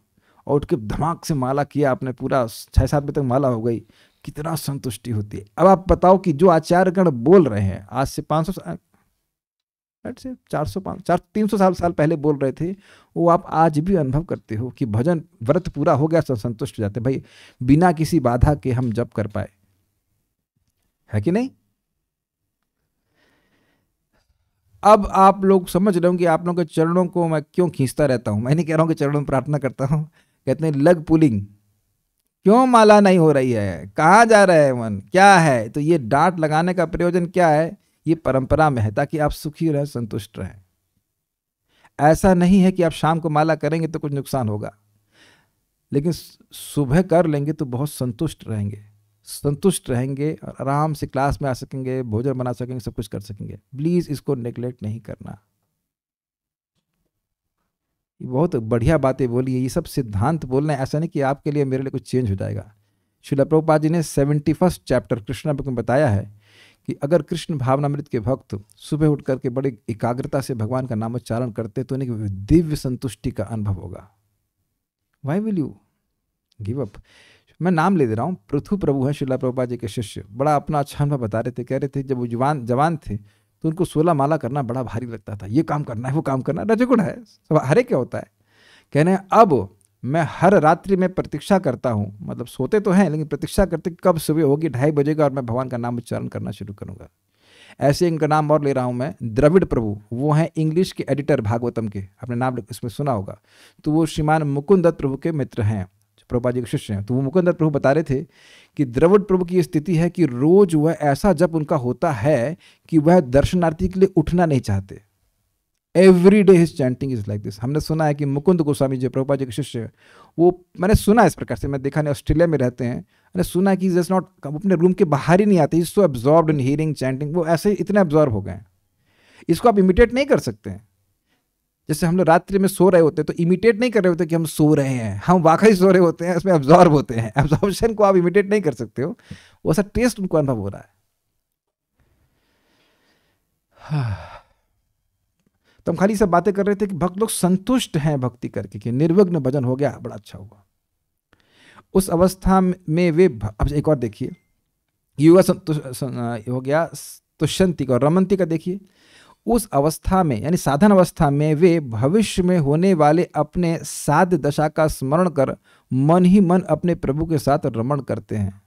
और उठ के धमाक से माला किया आपने पूरा छः सात बजे तक माला हो गई कितना संतुष्टि होती है अब आप बताओ कि जो आचार्यगण बोल रहे हैं आज से पाँच सौ से चार सौ पाँच चार तीन सौ साल साल पहले बोल रहे थे वो आप आज भी अनुभव करते हो कि भजन व्रत पूरा हो गया संतुष्ट हो जाते भाई बिना किसी बाधा के हम जब कर पाए है कि नहीं अब आप लोग समझ रहे हो कि आप लोगों के चरणों को मैं क्यों खींचता रहता हूं मैं नहीं कह रहा हूं कि चरणों में प्रार्थना करता हूं कहते हैं लग पुलिंग क्यों माला नहीं हो रही है कहाँ जा रहा है मन क्या है तो ये डांट लगाने का प्रयोजन क्या है ये परंपरा में है ताकि आप सुखी रहें संतुष्ट रहें ऐसा नहीं है कि आप शाम को माला करेंगे तो कुछ नुकसान होगा लेकिन सुबह कर लेंगे तो बहुत संतुष्ट रहेंगे संतुष्ट रहेंगे और आराम से क्लास में आ सकेंगे भोजन बना सकेंगे सब कुछ कर सकेंगे प्लीज़ इसको नेग्लेक्ट नहीं करना ये बहुत बढ़िया बातें बोली है ये सब सिद्धांत बोलना है ऐसा नहीं कि आपके लिए मेरे लिए कुछ चेंज हो जाएगा शिला प्रभुपा जी ने seventy first chapter Krishna book में बताया है कि अगर कृष्ण भावनामृत के भक्त सुबह उठ करके बड़े एकाग्रता से भगवान का नामोच्चारण करते तो उन्हें दिव्य संतुष्टि का अनुभव होगा why will you give up मैं नाम ले दे रहा हूँ पृथु प्रभु हैं शिला प्रभुपा जी के शिष्य बड़ा अपना अच्छा अनुभव बता रहे थे कह रहे थे जब वो जवान जवान थे तो उनको सोलह माला करना बड़ा भारी लगता था ये काम करना है वो काम करना रजगुण है सब हरे क्या होता है कह रहे हैं अब मैं हर रात्रि में प्रतीक्षा करता हूँ मतलब सोते तो हैं लेकिन प्रतीक्षा करते कब सुबह होगी ढाई बजे और मैं भगवान का नाम उच्चारण करना शुरू करूँगा ऐसे इनका नाम और ले रहा हूँ मैं द्रविड़ प्रभु वो हैं इंग्लिश के एडिटर भागवतम के अपने नाम इसमें सुना होगा तो वो श्रीमान मुकुंद दत्त प्रभु के मित्र हैं प्रभुपा जी के शिष्य हैं तो वो मुकुंदर प्रभु बता रहे थे कि द्रविड़ प्रभु की स्थिति है कि रोज वह ऐसा जब उनका होता है कि वह दर्शनार्थी के लिए उठना नहीं चाहते every day his chanting is like this हमने सुना है कि मुकुंद गोस्वामी जी प्रभुपा जी के शिष्य वो मैंने सुना इस प्रकार से मैं देखा नहीं ऑस्ट्रेलिया में रहते हैं मैंने सुना है कि जस्ट नॉट अपने रूम के बाहर ही नहीं आते is so absorb in hearing chanting वो ऐसे इतने एब्जॉर्ब हो गए इसको आप इमिटेट नहीं कर सकते हैं जैसे हम लोग रात्रि में सो रहे होते हैं तो इमिटेट नहीं कर रहे होते कि हम सो रहे हैं हम वाकई सो रहे होते हैं इसमें ऑब्जॉर्व होते हैं एब्जॉर्बेशन को आप इमिटेट नहीं कर सकते हो वैसा टेस्ट उनको अनुभव हो रहा है तो हम खाली सब बातें कर रहे थे कि भक्त लोग संतुष्ट हैं भक्ति करके कि निर्विघ्न भजन हो गया बड़ा अच्छा हुआ उस अवस्था में वे अब एक और देखिए युवा संतुष्ट हो गया तुष्यंतिक और रमंती का देखिए उस अवस्था में यानी साधन अवस्था में वे भविष्य में होने वाले अपने साध दशा का स्मरण कर मन ही मन अपने प्रभु के साथ रमण करते हैं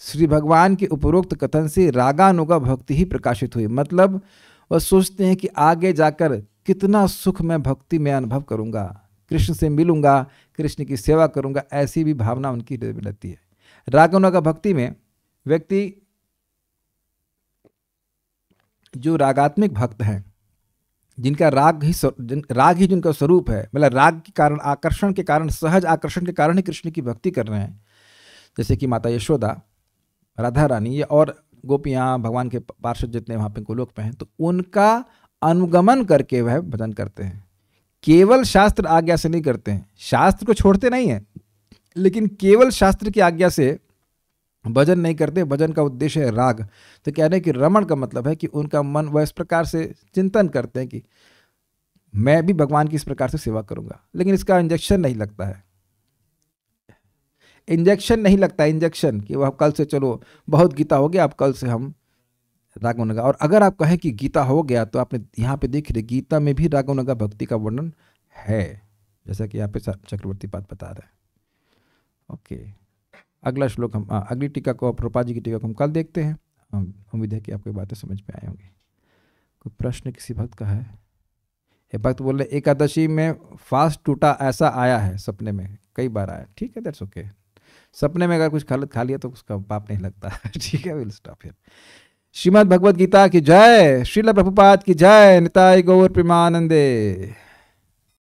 श्री भगवान के उपरोक्त कथन से रागानुगा भक्ति ही प्रकाशित हुई मतलब वह सोचते हैं कि आगे जाकर कितना सुख मैं भक्ति में अनुभव करूंगा कृष्ण से मिलूंगा कृष्ण की सेवा करूंगा ऐसी भी भावना उनकी रहती है रागानुगा भक्ति में व्यक्ति जो रागात्मिक भक्त हैं जिनका राग ही जिन, राग ही जिनका स्वरूप है मतलब राग के कारण आकर्षण के कारण सहज आकर्षण के कारण ही कृष्ण की भक्ति कर रहे हैं जैसे कि माता यशोदा राधा रानी या और गोपियाँ भगवान के पार्षद जितने वहाँ पे गोलोक पे हैं तो उनका अनुगमन करके वह भजन करते हैं केवल शास्त्र आज्ञा से नहीं करते हैं शास्त्र को छोड़ते नहीं हैं लेकिन केवल शास्त्र की आज्ञा से भजन नहीं करते भजन का उद्देश्य है राग तो कहने कि रमण का मतलब है कि उनका मन वह इस प्रकार से चिंतन करते हैं कि मैं भी भगवान की इस प्रकार से सेवा करूंगा लेकिन इसका इंजेक्शन नहीं लगता है इंजेक्शन नहीं लगता इंजेक्शन कि वह कल से चलो बहुत गीता हो गया अब कल से हम रागोनगा और अगर आप कहें कि गीता हो गया तो आपने यहाँ पे देख रहे गीता में भी रागोनगा भक्ति का वर्णन है जैसा कि यहाँ पे चक्रवर्ती पाद बता रहे हैं ओके अगला श्लोक हम आ, अगली टीका को रूपा जी की टीका को हम कल देखते हैं उम्मीद है कि आपको बातें समझ में आए होंगे कोई प्रश्न किसी भक्त का है ये भक्त बोले एकादशी में फास्ट टूटा ऐसा आया है सपने में कई बार आया ठीक है दैट्स ओके सपने में अगर कुछ खा खा लिया तो उसका पाप नहीं लगता ठीक है will stop here Shrimad Bhagavad Gita की जय श्रील प्रभुपाद की जय निताय गौर प्रेमानंदे